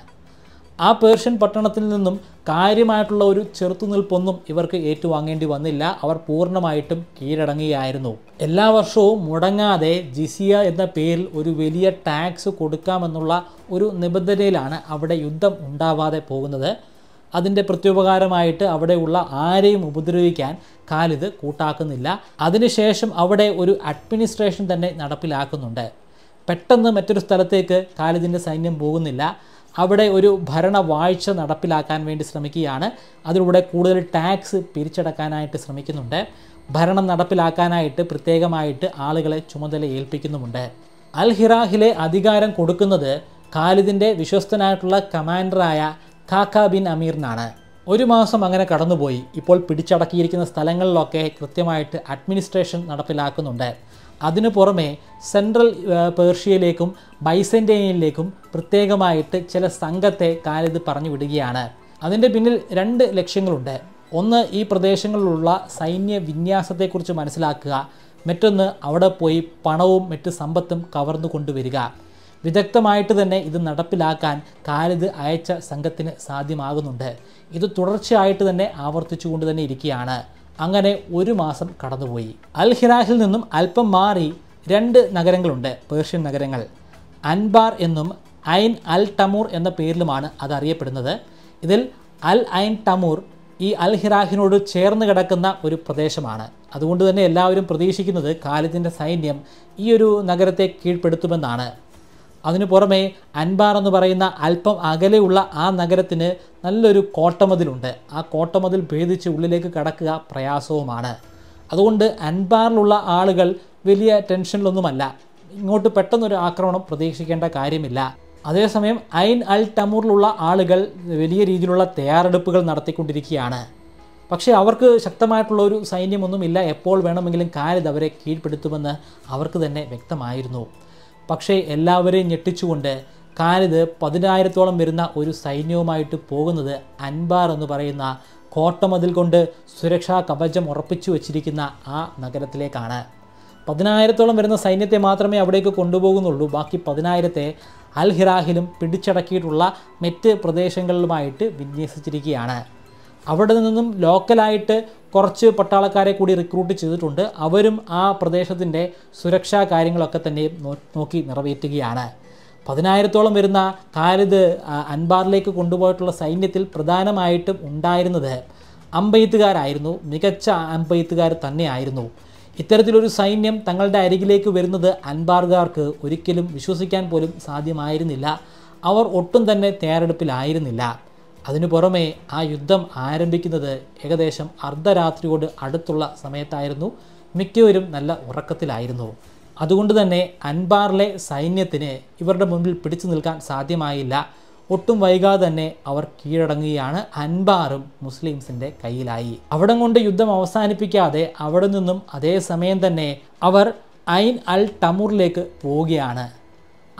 ആ പേർഷ്യൻ പട്ടണത്തിൽ നിന്നും കാര്യമായിട്ടുള്ള ഒരു ചെറുത്തുനിൽപ്പൊന്നും ഇവർക്ക് ഏറ്റുവാങ്ങേണ്ടി വന്നില്ല അവർ പൂർണ്ണമായിട്ടും കീഴടങ്ങുകയായിരുന്നു എല്ലാ വർഷവും മുടങ്ങാതെ ജിസിയ എന്ന പേരിൽ ഒരു വലിയ ടാക്സ് കൊടുക്കാമെന്നുള്ള ഒരു നിബന്ധനയിലാണ് അവിടെ യുദ്ധം ഉണ്ടാവാതെ പോകുന്നത് അതിൻ്റെ പ്രത്യുപകാരമായിട്ട് അവിടെയുള്ള ആരെയും ഉപദ്രവിക്കാൻ കാലിത് കൂട്ടാക്കുന്നില്ല അതിനുശേഷം അവിടെ ഒരു അഡ്മിനിസ്ട്രേഷൻ തന്നെ നടപ്പിലാക്കുന്നുണ്ട് പെട്ടെന്ന് മറ്റൊരു സ്ഥലത്തേക്ക് കാലിദിൻ്റെ സൈന്യം പോകുന്നില്ല അവിടെ ഒരു ഭരണവാഴ്ച നടപ്പിലാക്കാൻ വേണ്ടി ശ്രമിക്കുകയാണ് അതിലൂടെ കൂടുതൽ ടാക്സ് പിരിച്ചടക്കാനായിട്ട് ശ്രമിക്കുന്നുണ്ട് ഭരണം നടപ്പിലാക്കാനായിട്ട് പ്രത്യേകമായിട്ട് ആളുകളെ ചുമതല ഏൽപ്പിക്കുന്നുമുണ്ട് അൽ ഹിറാഹിലെ അധികാരം കൊടുക്കുന്നത് ഖാലിദിൻ്റെ വിശ്വസ്തനായിട്ടുള്ള കമാൻഡറായ ഖാഖ ബിൻ അമീർ എന്നാണ് ഒരു മാസം അങ്ങനെ കടന്നുപോയി ഇപ്പോൾ പിടിച്ചടക്കിയിരിക്കുന്ന സ്ഥലങ്ങളിലൊക്കെ കൃത്യമായിട്ട് അഡ്മിനിസ്ട്രേഷൻ നടപ്പിലാക്കുന്നുണ്ട് അതിനു പുറമെ സെൻട്രൽ പേർഷ്യയിലേക്കും ബൈസെൻറ്റേനിയനിലേക്കും പ്രത്യേകമായിട്ട് ചില സംഘത്തെ കാലിത് പറഞ്ഞു വിടുകയാണ് അതിൻ്റെ പിന്നിൽ രണ്ട് ലക്ഷ്യങ്ങളുണ്ട് ഒന്ന് ഈ പ്രദേശങ്ങളിലുള്ള സൈന്യ വിന്യാസത്തെക്കുറിച്ച് മനസ്സിലാക്കുക മറ്റൊന്ന് അവിടെ പോയി പണവും മറ്റ് സമ്പത്തും കവർന്നു കൊണ്ടുവരിക വിദഗ്ധമായിട്ട് തന്നെ ഇത് നടപ്പിലാക്കാൻ കാലിദ് അയച്ച സംഘത്തിന് സാധ്യമാകുന്നുണ്ട് ഇത് തുടർച്ചയായിട്ട് തന്നെ ആവർത്തിച്ചുകൊണ്ട് തന്നെ ഇരിക്കുകയാണ് അങ്ങനെ ഒരു മാസം കടന്നുപോയി അൽ ഹിറാഹിൽ നിന്നും അല്പം മാറി രണ്ട് നഗരങ്ങളുണ്ട് പേർഷ്യൻ നഗരങ്ങൾ അൻബാർ എന്നും ഐൻ അൽ ടമൂർ എന്ന പേരിലുമാണ് അത് അറിയപ്പെടുന്നത് ഇതിൽ അൽ ഐൻ ടമൂർ ഈ അൽ ഹിറാഹിനോട് ചേർന്ന് കിടക്കുന്ന ഒരു പ്രദേശമാണ് അതുകൊണ്ട് തന്നെ എല്ലാവരും പ്രതീക്ഷിക്കുന്നത് കാലിദിൻ്റെ സൈന്യം ഈ ഒരു നഗരത്തെ കീഴ്പ്പെടുത്തുമെന്നാണ് അതിനു പുറമേ അൻബാർ എന്ന് പറയുന്ന അല്പം അകലെയുള്ള ആ നഗരത്തിന് നല്ലൊരു കോട്ടമതിലുണ്ട് ആ കോട്ടമതിൽ ഭേദിച്ച് ഉള്ളിലേക്ക് കടക്കുക പ്രയാസവുമാണ് അതുകൊണ്ട് അൻബാറിലുള്ള ആളുകൾ വലിയ ടെൻഷനിലൊന്നുമല്ല ഇങ്ങോട്ട് പെട്ടെന്നൊരു ആക്രമണം പ്രതീക്ഷിക്കേണ്ട കാര്യമില്ല അതേസമയം ഐൻ അൽ ടമൂറിലുള്ള ആളുകൾ വലിയ രീതിയിലുള്ള തയ്യാറെടുപ്പുകൾ നടത്തിക്കൊണ്ടിരിക്കുകയാണ് പക്ഷേ അവർക്ക് ശക്തമായിട്ടുള്ള ഒരു സൈന്യമൊന്നുമില്ല എപ്പോൾ വേണമെങ്കിലും കാലിത് അവരെ കീഴ്പ്പെടുത്തുമെന്ന് അവർക്ക് തന്നെ വ്യക്തമായിരുന്നു പക്ഷേ എല്ലാവരെയും ഞെട്ടിച്ചുകൊണ്ട് കാലിത് പതിനായിരത്തോളം വരുന്ന ഒരു സൈന്യവുമായിട്ട് പോകുന്നത് അൻബാർ എന്ന് പറയുന്ന കോട്ടമതിൽ കൊണ്ട് സുരക്ഷാ കവചം ഉറപ്പിച്ചു വച്ചിരിക്കുന്ന ആ നഗരത്തിലേക്കാണ് പതിനായിരത്തോളം വരുന്ന സൈന്യത്തെ മാത്രമേ അവിടേക്ക് കൊണ്ടുപോകുന്നുള്ളൂ ബാക്കി പതിനായിരത്തെ അൽ ഹിറാഹിലും പിടിച്ചടക്കിയിട്ടുള്ള മറ്റ് പ്രദേശങ്ങളിലുമായിട്ട് വിന്യസിച്ചിരിക്കുകയാണ് അവിടെ നിന്നും ലോക്കലായിട്ട് കുറച്ച് പട്ടാളക്കാരെ കൂടി റിക്രൂട്ട് ചെയ്തിട്ടുണ്ട് അവരും ആ പ്രദേശത്തിൻ്റെ സുരക്ഷാ കാര്യങ്ങളൊക്കെ തന്നെ നോക്കി നിറവേറ്റുകയാണ് പതിനായിരത്തോളം വരുന്ന ഖാലിദ് അൻബാറിലേക്ക് കൊണ്ടുപോയിട്ടുള്ള സൈന്യത്തിൽ പ്രധാനമായിട്ടും ഉണ്ടായിരുന്നത് അമ്പെയ്ത്തുകാരായിരുന്നു മികച്ച അമ്പെയ്ത്തുകാർ തന്നെയായിരുന്നു ഇത്തരത്തിലൊരു സൈന്യം തങ്ങളുടെ അരികിലേക്ക് വരുന്നത് അൻബാർഗാർക്ക് ഒരിക്കലും വിശ്വസിക്കാൻ പോലും സാധ്യമായിരുന്നില്ല അവർ ഒട്ടും തന്നെ തയ്യാറെടുപ്പിലായിരുന്നില്ല അതിനു പുറമെ ആ യുദ്ധം ആരംഭിക്കുന്നത് ഏകദേശം അർദ്ധരാത്രിയോട് അടുത്തുള്ള സമയത്തായിരുന്നു മിക്കവരും നല്ല ഉറക്കത്തിലായിരുന്നു അതുകൊണ്ട് തന്നെ അൻബാറിലെ സൈന്യത്തിന് ഇവരുടെ മുമ്പിൽ പിടിച്ചു നിൽക്കാൻ സാധ്യമായില്ല ഒട്ടും വൈകാതെ തന്നെ അവർ കീഴടങ്ങുകയാണ് അൻബാറും മുസ്ലിംസിൻ്റെ കയ്യിലായി അവിടം കൊണ്ട് യുദ്ധം അവസാനിപ്പിക്കാതെ അവിടെ നിന്നും അതേ സമയം തന്നെ അവർ ഐൻ അൽ ടമൂറിലേക്ക് പോവുകയാണ്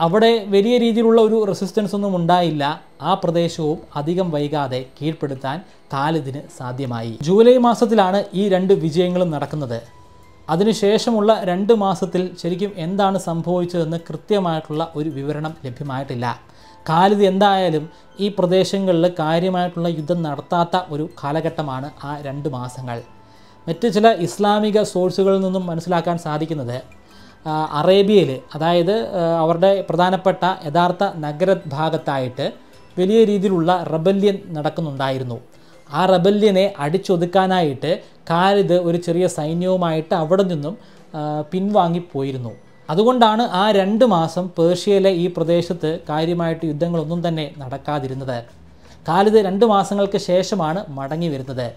അവിടെ വലിയ രീതിയിലുള്ള ഒരു റെസിസ്റ്റൻസ് ഒന്നും ഉണ്ടായില്ല ആ പ്രദേശവും അധികം വൈകാതെ കീഴ്പ്പെടുത്താൻ താലിദിന് സാധ്യമായി ജൂലൈ മാസത്തിലാണ് ഈ രണ്ട് വിജയങ്ങളും നടക്കുന്നത് അതിനുശേഷമുള്ള രണ്ട് മാസത്തിൽ ശരിക്കും എന്താണ് സംഭവിച്ചതെന്ന് കൃത്യമായിട്ടുള്ള ഒരു വിവരണം ലഭ്യമായിട്ടില്ല കാലിത് എന്തായാലും ഈ പ്രദേശങ്ങളിൽ കാര്യമായിട്ടുള്ള യുദ്ധം നടത്താത്ത ഒരു കാലഘട്ടമാണ് ആ രണ്ട് മാസങ്ങൾ മറ്റ് ചില ഇസ്ലാമിക സോഴ്സുകളിൽ നിന്നും മനസ്സിലാക്കാൻ സാധിക്കുന്നത് അറേബ്യയിൽ അതായത് അവരുടെ പ്രധാനപ്പെട്ട യഥാർത്ഥ നഗര ഭാഗത്തായിട്ട് വലിയ രീതിയിലുള്ള റബല്യൻ നടക്കുന്നുണ്ടായിരുന്നു ആ റബല്യനെ അടിച്ചൊതുക്കാനായിട്ട് ഖാലിദ് ഒരു ചെറിയ സൈന്യവുമായിട്ട് അവിടെ നിന്നും പിൻവാങ്ങിപ്പോയിരുന്നു അതുകൊണ്ടാണ് ആ രണ്ട് മാസം പേർഷ്യയിലെ ഈ പ്രദേശത്ത് കാര്യമായിട്ട് യുദ്ധങ്ങളൊന്നും തന്നെ നടക്കാതിരുന്നത് ഖാലിദ് രണ്ട് മാസങ്ങൾക്ക് ശേഷമാണ് മടങ്ങി വരുന്നത്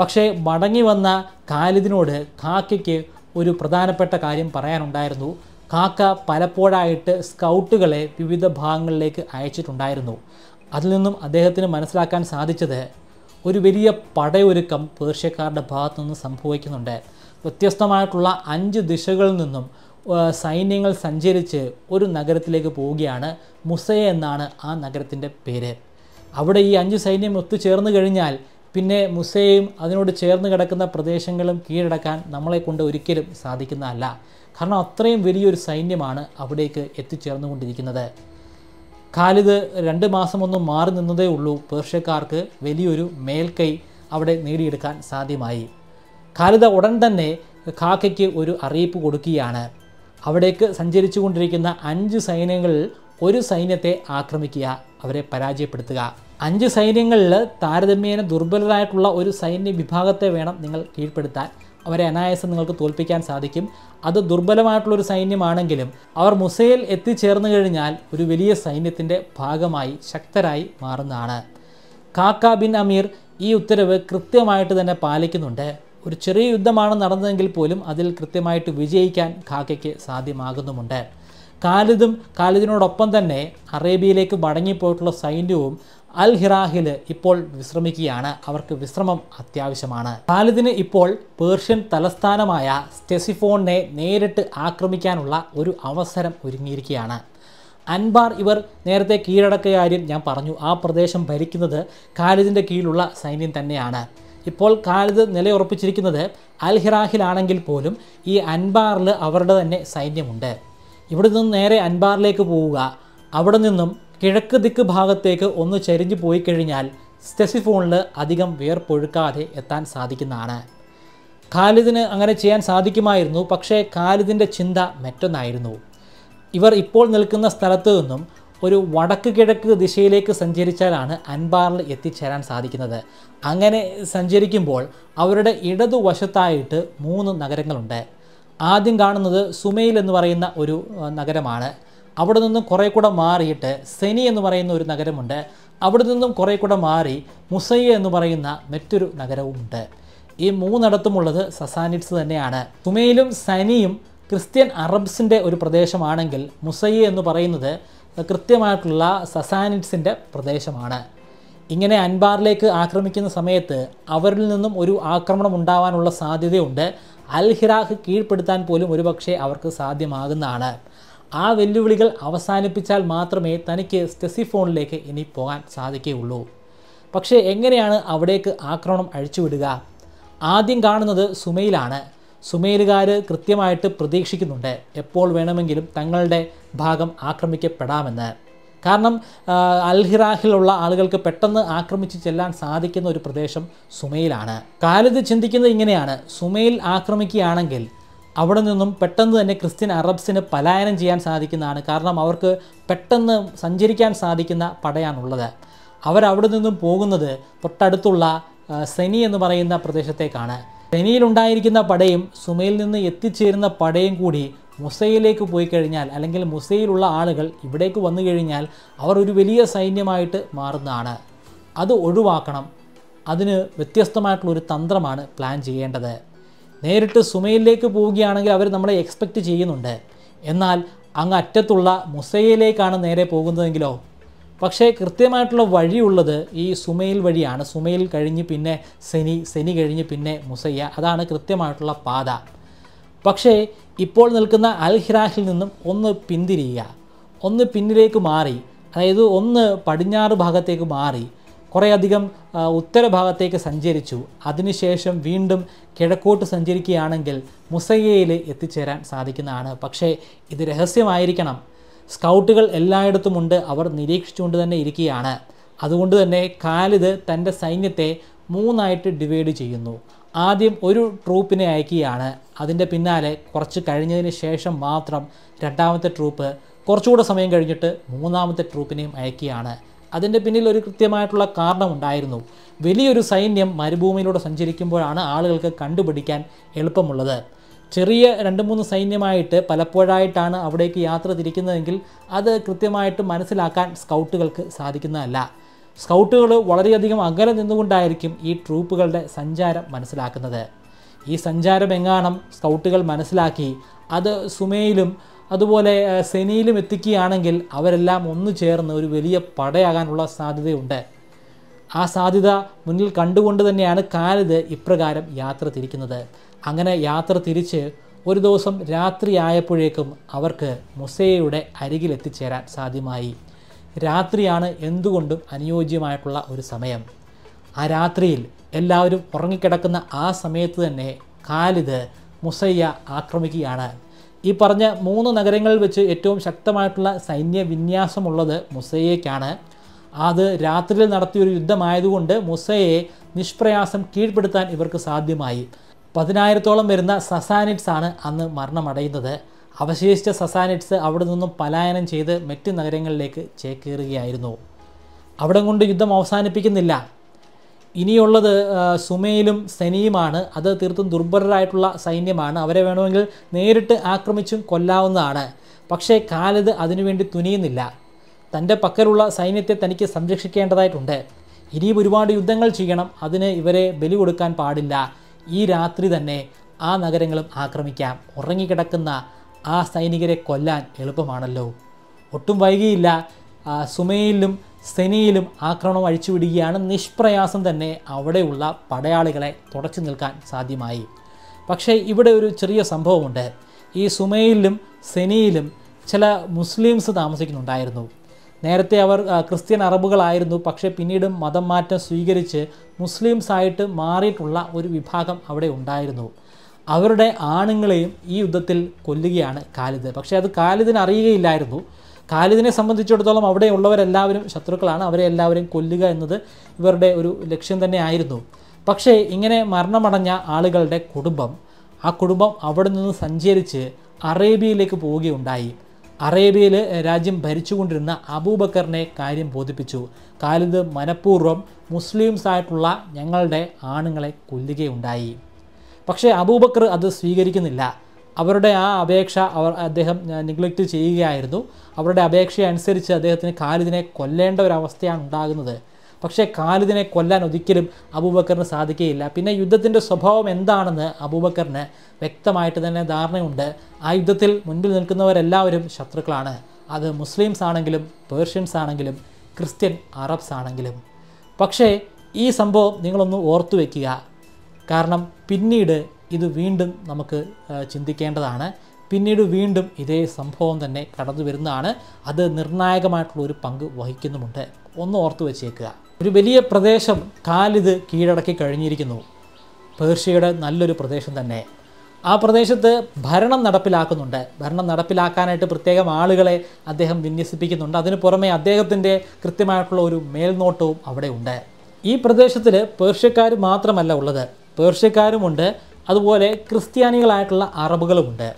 പക്ഷേ മടങ്ങി വന്ന ഖാലിദിനോട് ഖാക്കിക്ക് ഒരു പ്രധാനപ്പെട്ട കാര്യം പറയാനുണ്ടായിരുന്നു കാക്ക പലപ്പോഴായിട്ട് സ്കൗട്ടുകളെ വിവിധ ഭാഗങ്ങളിലേക്ക് അയച്ചിട്ടുണ്ടായിരുന്നു അതിൽ നിന്നും അദ്ദേഹത്തിന് മനസ്സിലാക്കാൻ സാധിച്ചത് ഒരു വലിയ പടയൊരുക്കം പേർഷ്യക്കാരുടെ ഭാഗത്തു നിന്ന് സംഭവിക്കുന്നുണ്ട് വ്യത്യസ്തമായിട്ടുള്ള അഞ്ച് ദിശകളിൽ നിന്നും സൈന്യങ്ങൾ സഞ്ചരിച്ച് ഒരു നഗരത്തിലേക്ക് പോവുകയാണ് മുസയ എന്നാണ് ആ നഗരത്തിൻ്റെ പേര് അവിടെ ഈ അഞ്ച് സൈന്യം ഒത്തുചേർന്ന് കഴിഞ്ഞാൽ പിന്നെ മുസയും അതിനോട് ചേർന്ന് കിടക്കുന്ന പ്രദേശങ്ങളും കീഴടക്കാൻ നമ്മളെ കൊണ്ട് ഒരിക്കലും സാധിക്കുന്നതല്ല കാരണം അത്രയും വലിയൊരു സൈന്യമാണ് അവിടേക്ക് എത്തിച്ചേർന്നുകൊണ്ടിരിക്കുന്നത് ഖാലിദ് രണ്ട് മാസമൊന്നും മാറി നിന്നതേ ഉള്ളൂ പേർഷ്യക്കാർക്ക് വലിയൊരു മേൽക്കൈ അവിടെ നേടിയെടുക്കാൻ സാധ്യമായി ഖാലിദ് ഉടൻ തന്നെ കാക്കയ്ക്ക് ഒരു അറിയിപ്പ് കൊടുക്കുകയാണ് അവിടേക്ക് സഞ്ചരിച്ചു കൊണ്ടിരിക്കുന്ന അഞ്ച് സൈന്യങ്ങളിൽ ഒരു സൈന്യത്തെ ആക്രമിക്കുക അവരെ പരാജയപ്പെടുത്തുക അഞ്ച് സൈന്യങ്ങളിൽ താരതമ്യേന ദുർബലരായിട്ടുള്ള ഒരു സൈന്യ വിഭാഗത്തെ വേണം നിങ്ങൾ കീഴ്പ്പെടുത്താൻ അവരെ അനായാസം നിങ്ങൾക്ക് തോൽപ്പിക്കാൻ സാധിക്കും അത് ദുർബലമായിട്ടുള്ളൊരു സൈന്യമാണെങ്കിലും അവർ മുസൈൽ എത്തിച്ചേർന്നു കഴിഞ്ഞാൽ ഒരു വലിയ സൈന്യത്തിൻ്റെ ഭാഗമായി ശക്തരായി മാറുന്നതാണ് കാക്ക ബിൻ അമീർ ഈ ഉത്തരവ് കൃത്യമായിട്ട് തന്നെ പാലിക്കുന്നുണ്ട് ഒരു ചെറിയ യുദ്ധമാണ് നടന്നതെങ്കിൽ പോലും അതിൽ കൃത്യമായിട്ട് വിജയിക്കാൻ കാക്കയ്ക്ക് സാധ്യമാകുന്നുമുണ്ട് കാലിദും കാലിദിനോടൊപ്പം തന്നെ അറേബ്യയിലേക്ക് മടങ്ങിപ്പോയിട്ടുള്ള സൈന്യവും അൽ ഹിറാഹിൽ ഇപ്പോൾ വിശ്രമിക്കുകയാണ് അവർക്ക് വിശ്രമം അത്യാവശ്യമാണ് ഖാലിദിന് ഇപ്പോൾ പേർഷ്യൻ തലസ്ഥാനമായ സ്റ്റെസിഫോണിനെ നേരിട്ട് ആക്രമിക്കാനുള്ള ഒരു അവസരം ഒരുങ്ങിയിരിക്കുകയാണ് അൻബാർ ഇവർ നേരത്തെ കീഴടക്ക കാര്യം ഞാൻ പറഞ്ഞു ആ പ്രദേശം ഭരിക്കുന്നത് ഖാലിദിൻ്റെ കീഴിലുള്ള സൈന്യം തന്നെയാണ് ഇപ്പോൾ ഖാലിദ് നിലയുറപ്പിച്ചിരിക്കുന്നത് അൽ ഹിറാഹിലാണെങ്കിൽ പോലും ഈ അൻബാറിൽ അവരുടെ തന്നെ സൈന്യമുണ്ട് ഇവിടെ നിന്ന് നേരെ അൻബാറിലേക്ക് പോവുക അവിടെ നിന്നും കിഴക്ക് ദിക്ക് ഭാഗത്തേക്ക് ഒന്ന് ചരിഞ്ഞു പോയി കഴിഞ്ഞാൽ സ്റ്റെസിഫോണിൽ അധികം വിയർപ്പൊഴുക്കാതെ എത്താൻ സാധിക്കുന്നതാണ് ഖാലിദിന് അങ്ങനെ ചെയ്യാൻ സാധിക്കുമായിരുന്നു പക്ഷേ ഖാലിദിൻ്റെ ചിന്ത മറ്റൊന്നായിരുന്നു ഇവർ ഇപ്പോൾ നിൽക്കുന്ന സ്ഥലത്തു നിന്നും ഒരു വടക്ക് കിഴക്ക് ദിശയിലേക്ക് സഞ്ചരിച്ചാലാണ് അൻബാറിൽ എത്തിച്ചേരാൻ സാധിക്കുന്നത് അങ്ങനെ സഞ്ചരിക്കുമ്പോൾ അവരുടെ ഇടതുവശത്തായിട്ട് മൂന്ന് നഗരങ്ങളുണ്ട് ആദ്യം കാണുന്നത് സുമയിൽ എന്ന് പറയുന്ന ഒരു നഗരമാണ് അവിടെ നിന്നും കുറേ കൂടെ മാറിയിട്ട് സെനി എന്ന് പറയുന്ന ഒരു നഗരമുണ്ട് അവിടെ നിന്നും കുറേ കൂടെ മാറി മുസയ്യ എന്ന് പറയുന്ന മറ്റൊരു നഗരവുമുണ്ട് ഈ മൂന്നിടത്തുമുള്ളത് സസാനിഡ്സ് തന്നെയാണ് സുമയിലും സനിയും ക്രിസ്ത്യൻ അറബ്സിൻ്റെ ഒരു പ്രദേശമാണെങ്കിൽ മുസയ്യ എന്ന് പറയുന്നത് കൃത്യമായിട്ടുള്ള സസാനിഡ്സിൻ്റെ പ്രദേശമാണ് ഇങ്ങനെ അൻബാറിലേക്ക് ആക്രമിക്കുന്ന സമയത്ത് അവരിൽ നിന്നും ഒരു ആക്രമണം ഉണ്ടാവാനുള്ള സാധ്യതയുണ്ട് അൽഹിറാഖ് കീഴ്പ്പെടുത്താൻ പോലും ഒരുപക്ഷെ അവർക്ക് സാധ്യമാകുന്നതാണ് ആ വെല്ലുവിളികൾ അവസാനിപ്പിച്ചാൽ മാത്രമേ തനിക്ക് സ്റ്റെസിഫോണിലേക്ക് ഇനി പോകാൻ സാധിക്കുകയുള്ളൂ പക്ഷേ എങ്ങനെയാണ് അവിടേക്ക് ആക്രമണം അഴിച്ചുവിടുക ആദ്യം കാണുന്നത് സുമയിലാണ് സുമേലുകാർ കൃത്യമായിട്ട് പ്രതീക്ഷിക്കുന്നുണ്ട് എപ്പോൾ വേണമെങ്കിലും തങ്ങളുടെ ഭാഗം ആക്രമിക്കപ്പെടാമെന്ന് കാരണം അൽഹിറാഹിലുള്ള ആളുകൾക്ക് പെട്ടെന്ന് ആക്രമിച്ച് ചെല്ലാൻ സാധിക്കുന്ന ഒരു പ്രദേശം സുമയിലാണ് കാലിദ് ചിന്തിക്കുന്നത് ഇങ്ങനെയാണ് സുമയിൽ ആക്രമിക്കുകയാണെങ്കിൽ അവിടെ നിന്നും പെട്ടെന്ന് തന്നെ ക്രിസ്ത്യൻ അറബ്സിന് പലായനം ചെയ്യാൻ സാധിക്കുന്നതാണ് കാരണം അവർക്ക് പെട്ടെന്ന് സഞ്ചരിക്കാൻ സാധിക്കുന്ന പടയാണുള്ളത് അവരവിടെ നിന്നും പോകുന്നത് തൊട്ടടുത്തുള്ള സെനി എന്ന് പറയുന്ന പ്രദേശത്തേക്കാണ് സെനിയിലുണ്ടായിരിക്കുന്ന പടയും സുമയിൽ നിന്ന് എത്തിച്ചേരുന്ന പടയും കൂടി മുസയിലേക്ക് പോയി കഴിഞ്ഞാൽ അല്ലെങ്കിൽ മുസയിലുള്ള ആളുകൾ ഇവിടേക്ക് വന്നു കഴിഞ്ഞാൽ അവർ ഒരു വലിയ സൈന്യമായിട്ട് മാറുന്നതാണ് അത് ഒഴിവാക്കണം അതിന് വ്യത്യസ്തമായിട്ടുള്ളൊരു തന്ത്രമാണ് പ്ലാൻ ചെയ്യേണ്ടത് നേരിട്ട് സുമയിലേക്ക് പോവുകയാണെങ്കിൽ അവർ നമ്മളെ എക്സ്പെക്റ്റ് ചെയ്യുന്നുണ്ട് എന്നാൽ അങ്ങ് അറ്റത്തുള്ള മുസയിലേക്കാണ് നേരെ പോകുന്നതെങ്കിലോ പക്ഷേ കൃത്യമായിട്ടുള്ള വഴിയുള്ളത് ഈ സുമയിൽ വഴിയാണ് സുമയിൽ കഴിഞ്ഞ് പിന്നെ സെനി സെനി കഴിഞ്ഞ് പിന്നെ മുസയ്യ അതാണ് കൃത്യമായിട്ടുള്ള പാത പക്ഷേ ഇപ്പോൾ നിൽക്കുന്ന അൽ ഹിറാഹിൽ നിന്നും ഒന്ന് പിന്തിരിയുക ഒന്ന് പിന്നിലേക്ക് മാറി അതായത് ഒന്ന് പടിഞ്ഞാറ് ഭാഗത്തേക്ക് മാറി കുറേയധികം ഉത്തരഭാഗത്തേക്ക് സഞ്ചരിച്ചു അതിനുശേഷം വീണ്ടും കിഴക്കോട്ട് സഞ്ചരിക്കുകയാണെങ്കിൽ മുസയ്യയിൽ എത്തിച്ചേരാൻ സാധിക്കുന്നതാണ് പക്ഷേ ഇത് രഹസ്യമായിരിക്കണം സ്കൗട്ടുകൾ എല്ലായിടത്തുമുണ്ട് അവർ നിരീക്ഷിച്ചുകൊണ്ട് തന്നെ ഇരിക്കുകയാണ് അതുകൊണ്ട് തന്നെ കാലിദ് തൻ്റെ സൈന്യത്തെ മൂന്നായിട്ട് ഡിവൈഡ് ചെയ്യുന്നു ആദ്യം ഒരു ട്രൂപ്പിനെ അയക്കുകയാണ് അതിൻ്റെ പിന്നാലെ കുറച്ച് കഴിഞ്ഞതിന് ശേഷം മാത്രം രണ്ടാമത്തെ ട്രൂപ്പ് കുറച്ചുകൂടെ സമയം കഴിഞ്ഞിട്ട് മൂന്നാമത്തെ ട്രൂപ്പിനെയും അയക്കുകയാണ് അതിൻ്റെ പിന്നിൽ ഒരു കൃത്യമായിട്ടുള്ള കാരണമുണ്ടായിരുന്നു വലിയൊരു സൈന്യം മരുഭൂമിയിലൂടെ സഞ്ചരിക്കുമ്പോഴാണ് ആളുകൾക്ക് കണ്ടുപിടിക്കാൻ എളുപ്പമുള്ളത് ചെറിയ രണ്ട് മൂന്ന് സൈന്യമായിട്ട് പലപ്പോഴായിട്ടാണ് അവിടേക്ക് യാത്ര തിരിക്കുന്നതെങ്കിൽ അത് കൃത്യമായിട്ട് മനസ്സിലാക്കാൻ സ്കൗട്ടുകൾക്ക് സാധിക്കുന്നതല്ല സ്കൗട്ടുകൾ വളരെയധികം അകലെ നിന്നുകൊണ്ടായിരിക്കും ഈ ട്രൂപ്പുകളുടെ സഞ്ചാരം മനസ്സിലാക്കുന്നത് ഈ സഞ്ചാരമെങ്ങാനും സ്കൗട്ടുകൾ മനസ്സിലാക്കി അത് സുമേയിലും അതുപോലെ സെനിയിലും എത്തിക്കുകയാണെങ്കിൽ അവരെല്ലാം ഒന്നു ചേർന്ന് ഒരു വലിയ പടയാകാനുള്ള സാധ്യതയുണ്ട് ആ സാധ്യത മുന്നിൽ കണ്ടുകൊണ്ട് തന്നെയാണ് കാലിത് ഇപ്രകാരം യാത്ര തിരിക്കുന്നത് അങ്ങനെ യാത്ര തിരിച്ച് ഒരു ദിവസം രാത്രിയായപ്പോഴേക്കും അവർക്ക് മുസേയുടെ അരികിലെത്തിച്ചേരാൻ സാധ്യമായി രാത്രിയാണ് എന്തുകൊണ്ടും അനുയോജ്യമായിട്ടുള്ള ഒരു സമയം ആ രാത്രിയിൽ എല്ലാവരും ഉറങ്ങിക്കിടക്കുന്ന ആ സമയത്ത് തന്നെ കാലിത് മുസയ്യ ആക്രമിക്കുകയാണ് ഈ പറഞ്ഞ മൂന്ന് നഗരങ്ങളിൽ വെച്ച് ഏറ്റവും ശക്തമായിട്ടുള്ള സൈന്യ വിന്യാസമുള്ളത് മുസയേക്കാണ് അത് രാത്രിയിൽ നടത്തിയൊരു യുദ്ധമായതുകൊണ്ട് മുസയെ നിഷ്പ്രയാസം കീഴ്പ്പെടുത്താൻ ഇവർക്ക് സാധ്യമായി പതിനായിരത്തോളം വരുന്ന സസാനിറ്റ്സ് ആണ് അന്ന് മരണമടയുന്നത് അവശേഷിച്ച സസാനിറ്റ്സ് അവിടെ നിന്നും പലായനം ചെയ്ത് മറ്റ് നഗരങ്ങളിലേക്ക് ചേക്കേറുകയായിരുന്നു അവിടെ കൊണ്ട് യുദ്ധം അവസാനിപ്പിക്കുന്നില്ല ഇനിയുള്ളത് സുമയിലും സെനിയുമാണ് അത് തീർത്തും ദുർബലരായിട്ടുള്ള സൈന്യമാണ് അവരെ വേണമെങ്കിൽ നേരിട്ട് ആക്രമിച്ചും കൊല്ലാവുന്നതാണ് പക്ഷേ കാലത് അതിനുവേണ്ടി തുനിയുന്നില്ല തൻ്റെ പക്കലുള്ള സൈന്യത്തെ തനിക്ക് സംരക്ഷിക്കേണ്ടതായിട്ടുണ്ട് ഇനിയും ഒരുപാട് യുദ്ധങ്ങൾ ചെയ്യണം അതിന് ഇവരെ ബലി കൊടുക്കാൻ പാടില്ല ഈ രാത്രി തന്നെ ആ നഗരങ്ങളും ആക്രമിക്കാം ഉറങ്ങിക്കിടക്കുന്ന ആ സൈനികരെ കൊല്ലാൻ എളുപ്പമാണല്ലോ ഒട്ടും വൈകിയില്ല സുമയിലും സെനയിലും ആക്രമണം അഴിച്ചുവിടുകയാണ് നിഷ്പ്രയാസം തന്നെ അവിടെയുള്ള പടയാളികളെ തുടച്ചു നിൽക്കാൻ സാധ്യമായി പക്ഷേ ഇവിടെ ഒരു ചെറിയ സംഭവമുണ്ട് ഈ സുമയിലും സെനയിലും ചില മുസ്ലിംസ് താമസിക്കുന്നുണ്ടായിരുന്നു നേരത്തെ അവർ ക്രിസ്ത്യൻ അറബുകളായിരുന്നു പക്ഷേ പിന്നീട് മതം മാറ്റം സ്വീകരിച്ച് മുസ്ലിംസ് ആയിട്ട് മാറിയിട്ടുള്ള ഒരു വിഭാഗം അവിടെ ഉണ്ടായിരുന്നു അവരുടെ ആണുങ്ങളെയും ഈ യുദ്ധത്തിൽ കൊല്ലുകയാണ് കാലിദ് പക്ഷേ അത് കാലിദിന് അറിയുകയില്ലായിരുന്നു ഖാലിദിനെ സംബന്ധിച്ചിടത്തോളം അവിടെ ഉള്ളവരെല്ലാവരും ശത്രുക്കളാണ് അവരെ എല്ലാവരും കൊല്ലുക എന്നത് ഇവരുടെ ഒരു ലക്ഷ്യം തന്നെയായിരുന്നു പക്ഷേ ഇങ്ങനെ മരണമടഞ്ഞ ആളുകളുടെ കുടുംബം ആ കുടുംബം അവിടെ നിന്ന് സഞ്ചരിച്ച് അറേബ്യയിലേക്ക് പോവുകയുണ്ടായി അറേബ്യയിൽ രാജ്യം ഭരിച്ചുകൊണ്ടിരുന്ന അബൂബക്കറിനെ കാര്യം ബോധിപ്പിച്ചു ഖാലിദ് മനഃപൂർവ്വം മുസ്ലിംസ് ആയിട്ടുള്ള ഞങ്ങളുടെ ആണുങ്ങളെ കൊല്ലുകയുണ്ടായി പക്ഷേ അബൂബക്കർ അത് സ്വീകരിക്കുന്നില്ല അവരുടെ ആ അപേക്ഷ അവർ അദ്ദേഹം നിഗ്ലക്റ്റ് ചെയ്യുകയായിരുന്നു അവരുടെ അപേക്ഷ അനുസരിച്ച് അദ്ദേഹത്തിന് ഖാലിദിനെ കൊല്ലേണ്ട ഒരു അവസ്ഥയാണ് ഉണ്ടാകുന്നത് പക്ഷേ ഖാലിദിനെ കൊല്ലാൻ ഒരിക്കലും അബൂബക്കറിന് സാധിക്കുകയില്ല പിന്നെ യുദ്ധത്തിൻ്റെ സ്വഭാവം എന്താണെന്ന് അബൂബക്കറിന് വ്യക്തമായിട്ട് തന്നെ ധാരണയുണ്ട് ആ യുദ്ധത്തിൽ മുൻപിൽ നിൽക്കുന്നവരെല്ലാവരും ശത്രുക്കളാണ് അത് മുസ്ലിംസ് ആണെങ്കിലും പേർഷ്യൻസ് ആണെങ്കിലും ക്രിസ്ത്യൻ അറബ്സ് ആണെങ്കിലും പക്ഷേ ഈ സംഭവം നിങ്ങളൊന്ന് ഓർത്തു വയ്ക്കുക കാരണം പിന്നീട് ഇത് വീണ്ടും നമുക്ക് ചിന്തിക്കേണ്ടതാണ് പിന്നീട് വീണ്ടും ഇതേ സംഭവം തന്നെ കടന്നു വരുന്നതാണ് അത് നിർണായകമായിട്ടുള്ള ഒരു പങ്ക് വഹിക്കുന്നുമുണ്ട് ഒന്ന് ഓർത്തു വച്ചേക്കുക ഒരു വലിയ പ്രദേശം കാലിത് കീഴടക്കി കഴിഞ്ഞിരിക്കുന്നു പേർഷ്യയുടെ നല്ലൊരു പ്രദേശം തന്നെ ആ പ്രദേശത്ത് ഭരണം നടപ്പിലാക്കുന്നുണ്ട് ഭരണം നടപ്പിലാക്കാനായിട്ട് പ്രത്യേകം ആളുകളെ അദ്ദേഹം വിന്യസിപ്പിക്കുന്നുണ്ട് അതിന് പുറമെ അദ്ദേഹത്തിൻ്റെ കൃത്യമായിട്ടുള്ള ഒരു മേൽനോട്ടവും അവിടെ ഉണ്ട് ഈ പ്രദേശത്തിൽ പേർഷ്യക്കാർ മാത്രമല്ല ഉള്ളത് പേർഷ്യക്കാരുമുണ്ട് അതുപോലെ ക്രിസ്ത്യാനികളായിട്ടുള്ള അറബുകളുമുണ്ട്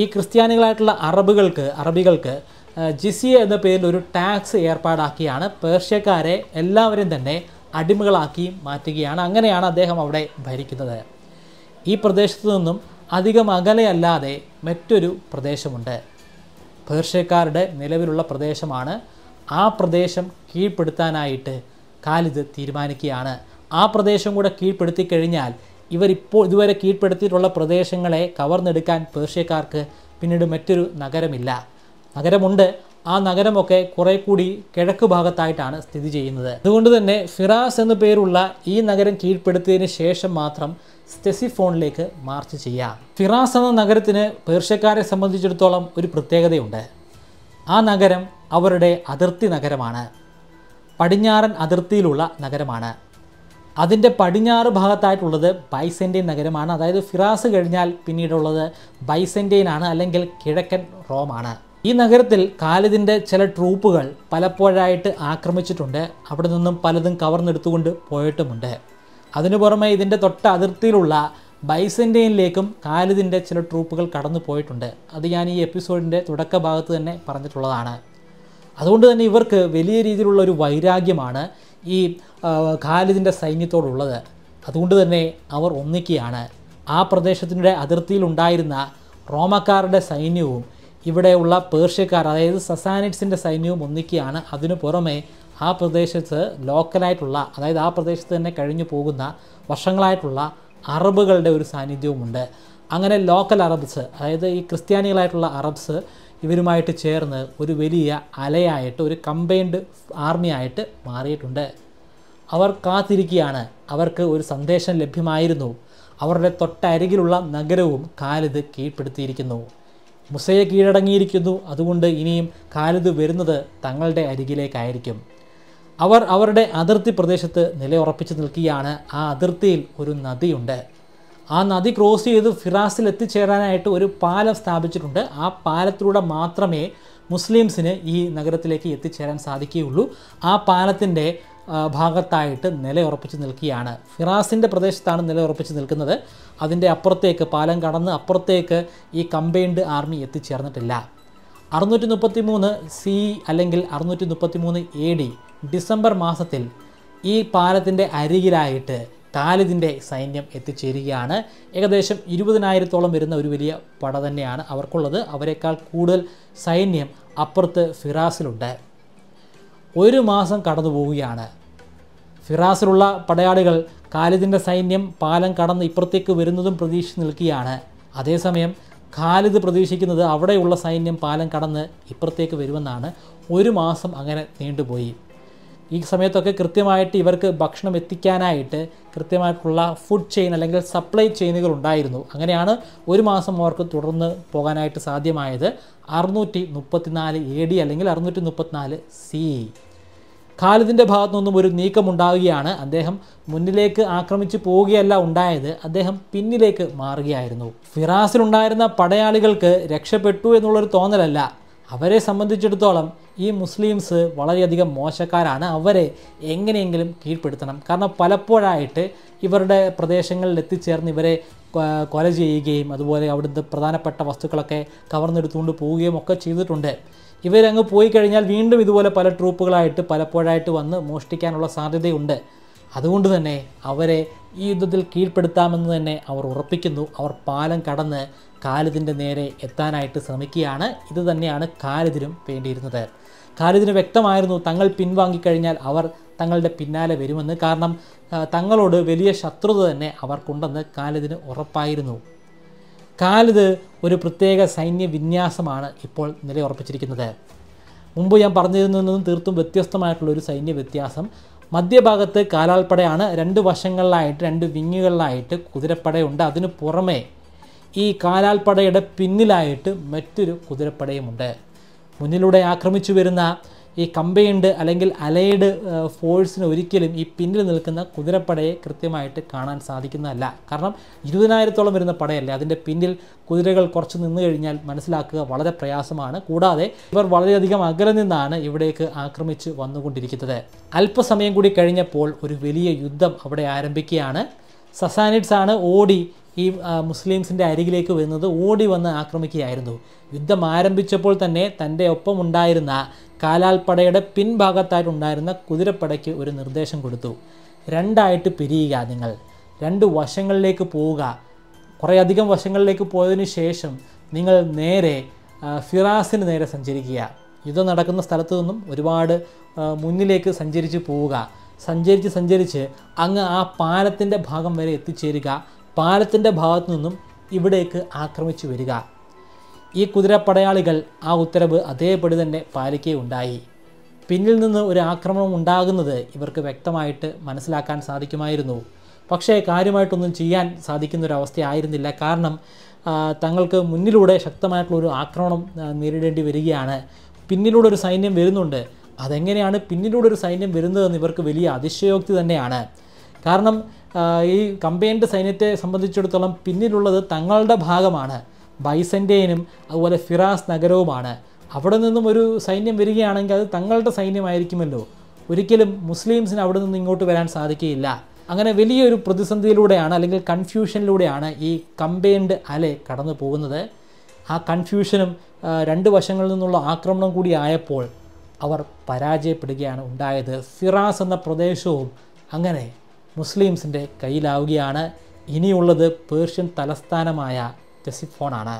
ഈ ക്രിസ്ത്യാനികളായിട്ടുള്ള അറബുകൾക്ക് അറബികൾക്ക് ജിസിയ എന്ന പേരിൽ ഒരു ടാക്സ് ഏർപ്പാടാക്കിയാണ് പേർഷ്യക്കാരെ എല്ലാവരും തന്നെ അടിമകളാക്കി മാറ്റുകയാണ് അങ്ങനെയാണ് അദ്ദേഹം അവിടെ ഭരിക്കുന്നത് ഈ പ്രദേശത്തു നിന്നും അധികം അകലെയല്ലാതെ മറ്റൊരു പ്രദേശമുണ്ട് പേർഷ്യക്കാരുടെ നിലവിലുള്ള പ്രദേശമാണ് ആ പ്രദേശം കീഴ്പ്പെടുത്താനായിട്ട് കാലിദ് തീരുമാനിക്കുകയാണ് ആ പ്രദേശം കൂടെ കീഴ്പ്പെടുത്തി കഴിഞ്ഞാൽ ഇവരിപ്പോൾ ഇതുവരെ കീഴ്പ്പെടുത്തിയിട്ടുള്ള പ്രദേശങ്ങളെ കവർന്നെടുക്കാൻ പേർഷ്യക്കാർക്ക് പിന്നീട് മറ്റൊരു നഗരമില്ല നഗരമുണ്ട് ആ നഗരമൊക്കെ കുറെ കൂടി കിഴക്ക് ഭാഗത്തായിട്ടാണ് സ്ഥിതി ചെയ്യുന്നത് അതുകൊണ്ട് തന്നെ ഫിറാസ് എന്നു പേരുള്ള ഈ നഗരം കീഴ്പ്പെടുത്തിയതിന് ശേഷം മാത്രം സ്റ്റെസിഫോണിലേക്ക് മാർച്ച് ചെയ്യാം ഫിറാസ് എന്ന നഗരത്തിന് പേർഷ്യക്കാരെ സംബന്ധിച്ചിടത്തോളം ഒരു പ്രത്യേകതയുണ്ട് ആ നഗരം അവരുടെ അതിർത്തി നഗരമാണ് പടിഞ്ഞാറൻ അതിർത്തിയിലുള്ള നഗരമാണ് അതിൻ്റെ പടിഞ്ഞാറ് ഭാഗത്തായിട്ടുള്ളത് ബൈസെൻറ്റെയിൻ നഗരമാണ് അതായത് ഫിറാസ് കഴിഞ്ഞാൽ പിന്നീടുള്ളത് ബൈസെൻറ്റെയിനാണ് അല്ലെങ്കിൽ കിഴക്കൻ റോമാണ് ഈ നഗരത്തിൽ ഖാലിദിൻ്റെ ചില ട്രൂപ്പുകൾ പലപ്പോഴായിട്ട് ആക്രമിച്ചിട്ടുണ്ട് അവിടെ നിന്നും പലതും കവർന്നെടുത്തുകൊണ്ട് പോയിട്ടുമുണ്ട് അതിനു പുറമെ ഇതിൻ്റെ തൊട്ട അതിർത്തിയിലുള്ള ബൈസെൻറ്റെയിനിലേക്കും ഖാലിദിൻ്റെ ചില ട്രൂപ്പുകൾ കടന്നു പോയിട്ടുണ്ട് അത് ഞാൻ ഈ എപ്പിസോഡിൻ്റെ തുടക്ക ഭാഗത്ത് തന്നെ പറഞ്ഞിട്ടുള്ളതാണ് അതുകൊണ്ട് തന്നെ ഇവർക്ക് വലിയ രീതിയിലുള്ള ഒരു വൈരാഗ്യമാണ് ഈ ഖാലിദിൻ്റെ സൈന്യത്തോടുള്ളത് അതുകൊണ്ട് തന്നെ അവർ ഒന്നിക്കുകയാണ് ആ പ്രദേശത്തിൻ്റെ അതിർത്തിയിലുണ്ടായിരുന്ന റോമക്കാരുടെ സൈന്യവും ഇവിടെയുള്ള പേർഷ്യക്കാർ അതായത് സസാനിറ്റ്സിൻ്റെ സൈന്യവും ഒന്നിക്കുകയാണ് അതിനു പുറമെ ആ പ്രദേശത്ത് ലോക്കലായിട്ടുള്ള അതായത് ആ പ്രദേശത്ത് തന്നെ കഴിഞ്ഞു പോകുന്ന വർഷങ്ങളായിട്ടുള്ള അറബുകളുടെ ഒരു സാന്നിധ്യവുമുണ്ട് അങ്ങനെ ലോക്കൽ അറബ്സ് അതായത് ഈ ക്രിസ്ത്യാനികളായിട്ടുള്ള അറബ്സ് ഇവരുമായിട്ട് ചേർന്ന് ഒരു വലിയ അലയായിട്ട് ഒരു കമ്പൈൻഡ് ആർമിയായിട്ട് മാറിയിട്ടുണ്ട് അവർ കാത്തിരിക്കുകയാണ് അവർക്ക് ഒരു സന്ദേശം ലഭ്യമായിരുന്നു അവരുടെ തൊട്ടരികിലുള്ള നഗരവും കാലിത് കീഴ്പ്പെടുത്തിയിരിക്കുന്നു മുസയെ കീഴടങ്ങിയിരിക്കുന്നു അതുകൊണ്ട് ഇനിയും കാലിത് വരുന്നത് തങ്ങളുടെ അരികിലേക്കായിരിക്കും അവർ അവരുടെ അതിർത്തി പ്രദേശത്ത് നിലയുറപ്പിച്ചു നിൽക്കുകയാണ് ആ അതിർത്തിയിൽ ഒരു നദിയുണ്ട് ആ നദി ക്രോസ് ചെയ്ത് ഫിറാസിൽ എത്തിച്ചേരാനായിട്ട് ഒരു പാലം സ്ഥാപിച്ചിട്ടുണ്ട് ആ പാലത്തിലൂടെ മാത്രമേ മുസ്ലിംസിന് ഈ നഗരത്തിലേക്ക് എത്തിച്ചേരാൻ സാധിക്കുകയുള്ളൂ ആ പാലത്തിൻ്റെ ഭാഗത്തായിട്ട് നിലയുറപ്പിച്ച് നിൽക്കുകയാണ് ഫിറാസിൻ്റെ പ്രദേശത്താണ് നിലയുറപ്പിച്ച് നിൽക്കുന്നത് അതിൻ്റെ അപ്പുറത്തേക്ക് പാലം കടന്ന് അപ്പുറത്തേക്ക് ഈ കമ്പൈൻഡ് ആർമി എത്തിച്ചേർന്നിട്ടില്ല അറുന്നൂറ്റി മുപ്പത്തി മൂന്ന് സി അല്ലെങ്കിൽ അറുന്നൂറ്റി മുപ്പത്തി മൂന്ന് എ ഡി ഡിസംബർ മാസത്തിൽ ഈ പാലത്തിൻ്റെ അരികിലായിട്ട് ഖാലിദിൻ്റെ സൈന്യം എത്തിച്ചേരുകയാണ് ഏകദേശം ഇരുപതിനായിരത്തോളം വരുന്ന ഒരു വലിയ പട തന്നെയാണ് അവർക്കുള്ളത് അവരെക്കാൾ കൂടുതൽ സൈന്യം അപ്പുറത്ത് ഫിറാസിലുണ്ട് ഒരു മാസം കടന്നു പോവുകയാണ് ഫിറാസിലുള്ള പടയാളികൾ ഖാലിദിൻ്റെ സൈന്യം പാലം കടന്ന് ഇപ്പുറത്തേക്ക് വരുന്നതും പ്രതീക്ഷിച്ച് നിൽക്കുകയാണ് അതേസമയം ഖാലിദ് പ്രതീക്ഷിക്കുന്നത് അവിടെയുള്ള സൈന്യം പാലം കടന്ന് ഇപ്പുറത്തേക്ക് വരുമെന്നാണ് ഒരു മാസം അങ്ങനെ നീണ്ടുപോയി ഈ സമയത്തൊക്കെ കൃത്യമായിട്ട് ഇവർക്ക് ഭക്ഷണം എത്തിക്കാനായിട്ട് കൃത്യമായിട്ടുള്ള ഫുഡ് ചെയിൻ അല്ലെങ്കിൽ സപ്ലൈ ചെയിനുകൾ ഉണ്ടായിരുന്നു അങ്ങനെയാണ് ഒരു മാസം അവർക്ക് തുടർന്ന് പോകാനായിട്ട് സാധ്യമായത് അറുന്നൂറ്റി മുപ്പത്തിനാല് എ ഡി അല്ലെങ്കിൽ അറുന്നൂറ്റി മുപ്പത്തിനാല് സി e. ഖാലിദിൻ്റെ ഭാഗത്തു നിന്നും ഒരു ഉണ്ടാവുകയാണ് അദ്ദേഹം മുന്നിലേക്ക് ആക്രമിച്ചു പോവുകയല്ല ഉണ്ടായത് അദ്ദേഹം പിന്നിലേക്ക് മാറുകയായിരുന്നു ഫിറാസിലുണ്ടായിരുന്ന പടയാളികൾക്ക് രക്ഷപ്പെട്ടു എന്നുള്ളൊരു തോന്നലല്ല അവരെ സംബന്ധിച്ചിടത്തോളം ഈ മുസ്ലിംസ് വളരെയധികം മോശക്കാരാണ് അവരെ എങ്ങനെയെങ്കിലും കീഴ്പ്പെടുത്തണം കാരണം പലപ്പോഴായിട്ട് ഇവരുടെ പ്രദേശങ്ങളിൽ എത്തിച്ചേർന്ന് ഇവരെ കൊല ചെയ്യുകയും അതുപോലെ അവിടുത്തെ പ്രധാനപ്പെട്ട വസ്തുക്കളൊക്കെ കവർന്നെടുത്തുകൊണ്ട് പോവുകയും ഒക്കെ ചെയ്തിട്ടുണ്ട് ഇവരങ്ങ് പോയി കഴിഞ്ഞാൽ വീണ്ടും ഇതുപോലെ പല ട്രൂപ്പുകളായിട്ട് പലപ്പോഴായിട്ട് വന്ന് മോഷ്ടിക്കാനുള്ള സാധ്യതയുണ്ട് അതുകൊണ്ട് തന്നെ അവരെ ഈ യുദ്ധത്തിൽ കീഴ്പ്പെടുത്താമെന്ന് തന്നെ അവർ ഉറപ്പിക്കുന്നു അവർ പാലം കടന്ന് ഖാലിദിൻ്റെ നേരെ എത്താനായിട്ട് ശ്രമിക്കുകയാണ് ഇത് തന്നെയാണ് ഖാലിദിനും വേണ്ടിയിരുന്നത് ഖാലിദിന് വ്യക്തമായിരുന്നു തങ്ങൾ പിൻവാങ്ങിക്കഴിഞ്ഞാൽ അവർ തങ്ങളുടെ പിന്നാലെ വരുമെന്ന് കാരണം തങ്ങളോട് വലിയ ശത്രുത തന്നെ അവർക്കുണ്ടെന്ന് ഖാലിദിന് ഉറപ്പായിരുന്നു ഖാലിദ് ഒരു പ്രത്യേക സൈന്യ വിന്യാസമാണ് ഇപ്പോൾ നിലയുറപ്പിച്ചിരിക്കുന്നത് മുമ്പ് ഞാൻ പറഞ്ഞിരുന്നതിൽ നിന്നും തീർത്തും വ്യത്യസ്തമായിട്ടുള്ള ഒരു സൈന്യ വ്യത്യാസം മധ്യഭാഗത്ത് കാലാൽപ്പടയാണ് രണ്ട് വശങ്ങളിലായിട്ട് രണ്ട് വിങ്ങുകളിലായിട്ട് കുതിരപ്പടയുണ്ട് അതിനു പുറമേ ഈ കാലാൽപ്പടയുടെ പിന്നിലായിട്ട് മറ്റൊരു കുതിരപ്പടയുമുണ്ട് മുന്നിലൂടെ ആക്രമിച്ചു വരുന്ന ഈ കമ്പൈൻഡ് അല്ലെങ്കിൽ അലൈഡ് ഫോഴ്സിന് ഒരിക്കലും ഈ പിന്നിൽ നിൽക്കുന്ന കുതിരപ്പടയെ കൃത്യമായിട്ട് കാണാൻ സാധിക്കുന്നതല്ല കാരണം ഇരുപതിനായിരത്തോളം വരുന്ന പടയല്ലേ അതിൻ്റെ പിന്നിൽ കുതിരകൾ കുറച്ച് നിന്ന് കഴിഞ്ഞാൽ മനസ്സിലാക്കുക വളരെ പ്രയാസമാണ് കൂടാതെ ഇവർ വളരെയധികം അകലെ നിന്നാണ് ഇവിടേക്ക് ആക്രമിച്ച് വന്നുകൊണ്ടിരിക്കുന്നത് അല്പസമയം കൂടി കഴിഞ്ഞപ്പോൾ ഒരു വലിയ യുദ്ധം അവിടെ ആരംഭിക്കുകയാണ് സസാനിഡ്സ് ആണ് ഓടി ഈ മുസ്ലിംസിൻ്റെ അരികിലേക്ക് വരുന്നത് ഓടി വന്ന് ആക്രമിക്കുകയായിരുന്നു യുദ്ധം ആരംഭിച്ചപ്പോൾ തന്നെ തൻ്റെ ഒപ്പം ഉണ്ടായിരുന്ന കാലാൽപ്പടയുടെ പിൻഭാഗത്തായിട്ടുണ്ടായിരുന്ന കുതിരപ്പടയ്ക്ക് ഒരു നിർദ്ദേശം കൊടുത്തു രണ്ടായിട്ട് പിരിയുക നിങ്ങൾ രണ്ട് വശങ്ങളിലേക്ക് പോവുക കുറേയധികം വശങ്ങളിലേക്ക് പോയതിനു ശേഷം നിങ്ങൾ നേരെ ഫിറാസിന് നേരെ സഞ്ചരിക്കുക യുദ്ധം നടക്കുന്ന സ്ഥലത്തു നിന്നും ഒരുപാട് മുന്നിലേക്ക് സഞ്ചരിച്ച് പോവുക സഞ്ചരിച്ച് സഞ്ചരിച്ച് അങ്ങ് ആ പാലത്തിൻ്റെ ഭാഗം വരെ എത്തിച്ചേരുക പാലത്തിൻ്റെ ഭാഗത്തു നിന്നും ഇവിടേക്ക് ആക്രമിച്ചു വരിക ഈ കുതിരപ്പടയാളികൾ ആ ഉത്തരവ് അതേപടി തന്നെ പാലിക്കുകയുണ്ടായി പിന്നിൽ നിന്ന് ഒരു ആക്രമണം ഉണ്ടാകുന്നത് ഇവർക്ക് വ്യക്തമായിട്ട് മനസ്സിലാക്കാൻ സാധിക്കുമായിരുന്നു പക്ഷേ കാര്യമായിട്ടൊന്നും ചെയ്യാൻ സാധിക്കുന്നൊരവസ്ഥയായിരുന്നില്ല കാരണം തങ്ങൾക്ക് മുന്നിലൂടെ ശക്തമായിട്ടുള്ളൊരു ഒരു ആക്രമണം നേരിടേണ്ടി വരികയാണ് പിന്നിലൂടെ ഒരു സൈന്യം വരുന്നുണ്ട് അതെങ്ങനെയാണ് പിന്നിലൂടെ ഒരു സൈന്യം വരുന്നതെന്ന് ഇവർക്ക് വലിയ അതിശയോക്തി തന്നെയാണ് കാരണം ഈ കമ്പൈൻഡ് സൈന്യത്തെ സംബന്ധിച്ചിടത്തോളം പിന്നിലുള്ളത് തങ്ങളുടെ ഭാഗമാണ് ബൈസൻറ്റേനും അതുപോലെ ഫിറാസ് നഗരവുമാണ് അവിടെ നിന്നും ഒരു സൈന്യം വരികയാണെങ്കിൽ അത് തങ്ങളുടെ സൈന്യമായിരിക്കുമല്ലോ ഒരിക്കലും മുസ്ലിംസിന് അവിടെ നിന്ന് ഇങ്ങോട്ട് വരാൻ സാധിക്കുകയില്ല അങ്ങനെ വലിയൊരു പ്രതിസന്ധിയിലൂടെയാണ് അല്ലെങ്കിൽ കൺഫ്യൂഷനിലൂടെയാണ് ഈ കമ്പൈൻഡ് അലെ കടന്നു പോകുന്നത് ആ കൺഫ്യൂഷനും രണ്ട് വശങ്ങളിൽ നിന്നുള്ള ആക്രമണം കൂടി ആയപ്പോൾ അവർ പരാജയപ്പെടുകയാണ് ഉണ്ടായത് ഫിറാസ് എന്ന പ്രദേശവും അങ്ങനെ മുസ്ലിംസിൻ്റെ കയ്യിലാവുകയാണ് ഇനിയുള്ളത് പേർഷ്യൻ തലസ്ഥാനമായ സ്റ്റെസിഫോണാണ്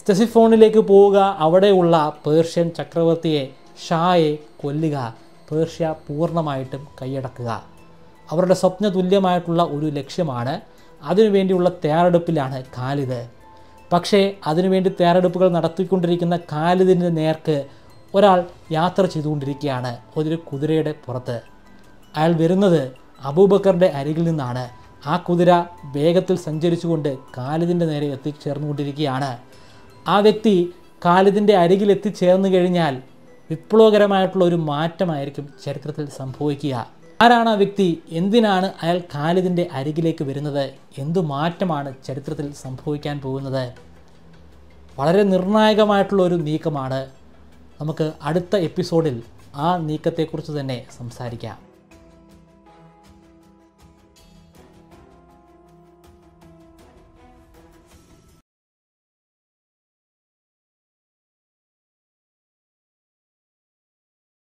സ്റ്റെസിഫോണിലേക്ക് പോവുക അവിടെയുള്ള പേർഷ്യൻ ചക്രവർത്തിയെ ഷായെ കൊല്ലുക പേർഷ്യ പൂർണ്ണമായിട്ടും കൈയടക്കുക അവരുടെ സ്വപ്ന തുല്യമായിട്ടുള്ള ഒരു ലക്ഷ്യമാണ് അതിനുവേണ്ടിയുള്ള തയ്യാറെടുപ്പിലാണ് ഖാലിദ് പക്ഷേ അതിനുവേണ്ടി തയ്യാറെടുപ്പുകൾ നടത്തിക്കൊണ്ടിരിക്കുന്ന ഖാലിദിൻ്റെ നേർക്ക് ഒരാൾ യാത്ര ചെയ്തുകൊണ്ടിരിക്കുകയാണ് ഒരു കുതിരയുടെ പുറത്ത് അയാൾ വരുന്നത് അബൂബക്കറിൻ്റെ അരികിൽ നിന്നാണ് ആ കുതിര വേഗത്തിൽ സഞ്ചരിച്ചുകൊണ്ട് കാലിദിൻ്റെ നേരെ എത്തിച്ചേർന്നുകൊണ്ടിരിക്കുകയാണ് ആ വ്യക്തി കാലിദിൻ്റെ അരികിൽ എത്തിച്ചേർന്നു കഴിഞ്ഞാൽ വിപ്ലവകരമായിട്ടുള്ള ഒരു മാറ്റമായിരിക്കും ചരിത്രത്തിൽ സംഭവിക്കുക ആരാണ് ആ വ്യക്തി എന്തിനാണ് അയാൾ കാലിദിൻ്റെ അരികിലേക്ക് വരുന്നത് എന്തു മാറ്റമാണ് ചരിത്രത്തിൽ സംഭവിക്കാൻ പോകുന്നത് വളരെ നിർണായകമായിട്ടുള്ള ഒരു നീക്കമാണ് നമുക്ക് അടുത്ത എപ്പിസോഡിൽ ആ നീക്കത്തെക്കുറിച്ച് തന്നെ സംസാരിക്കാം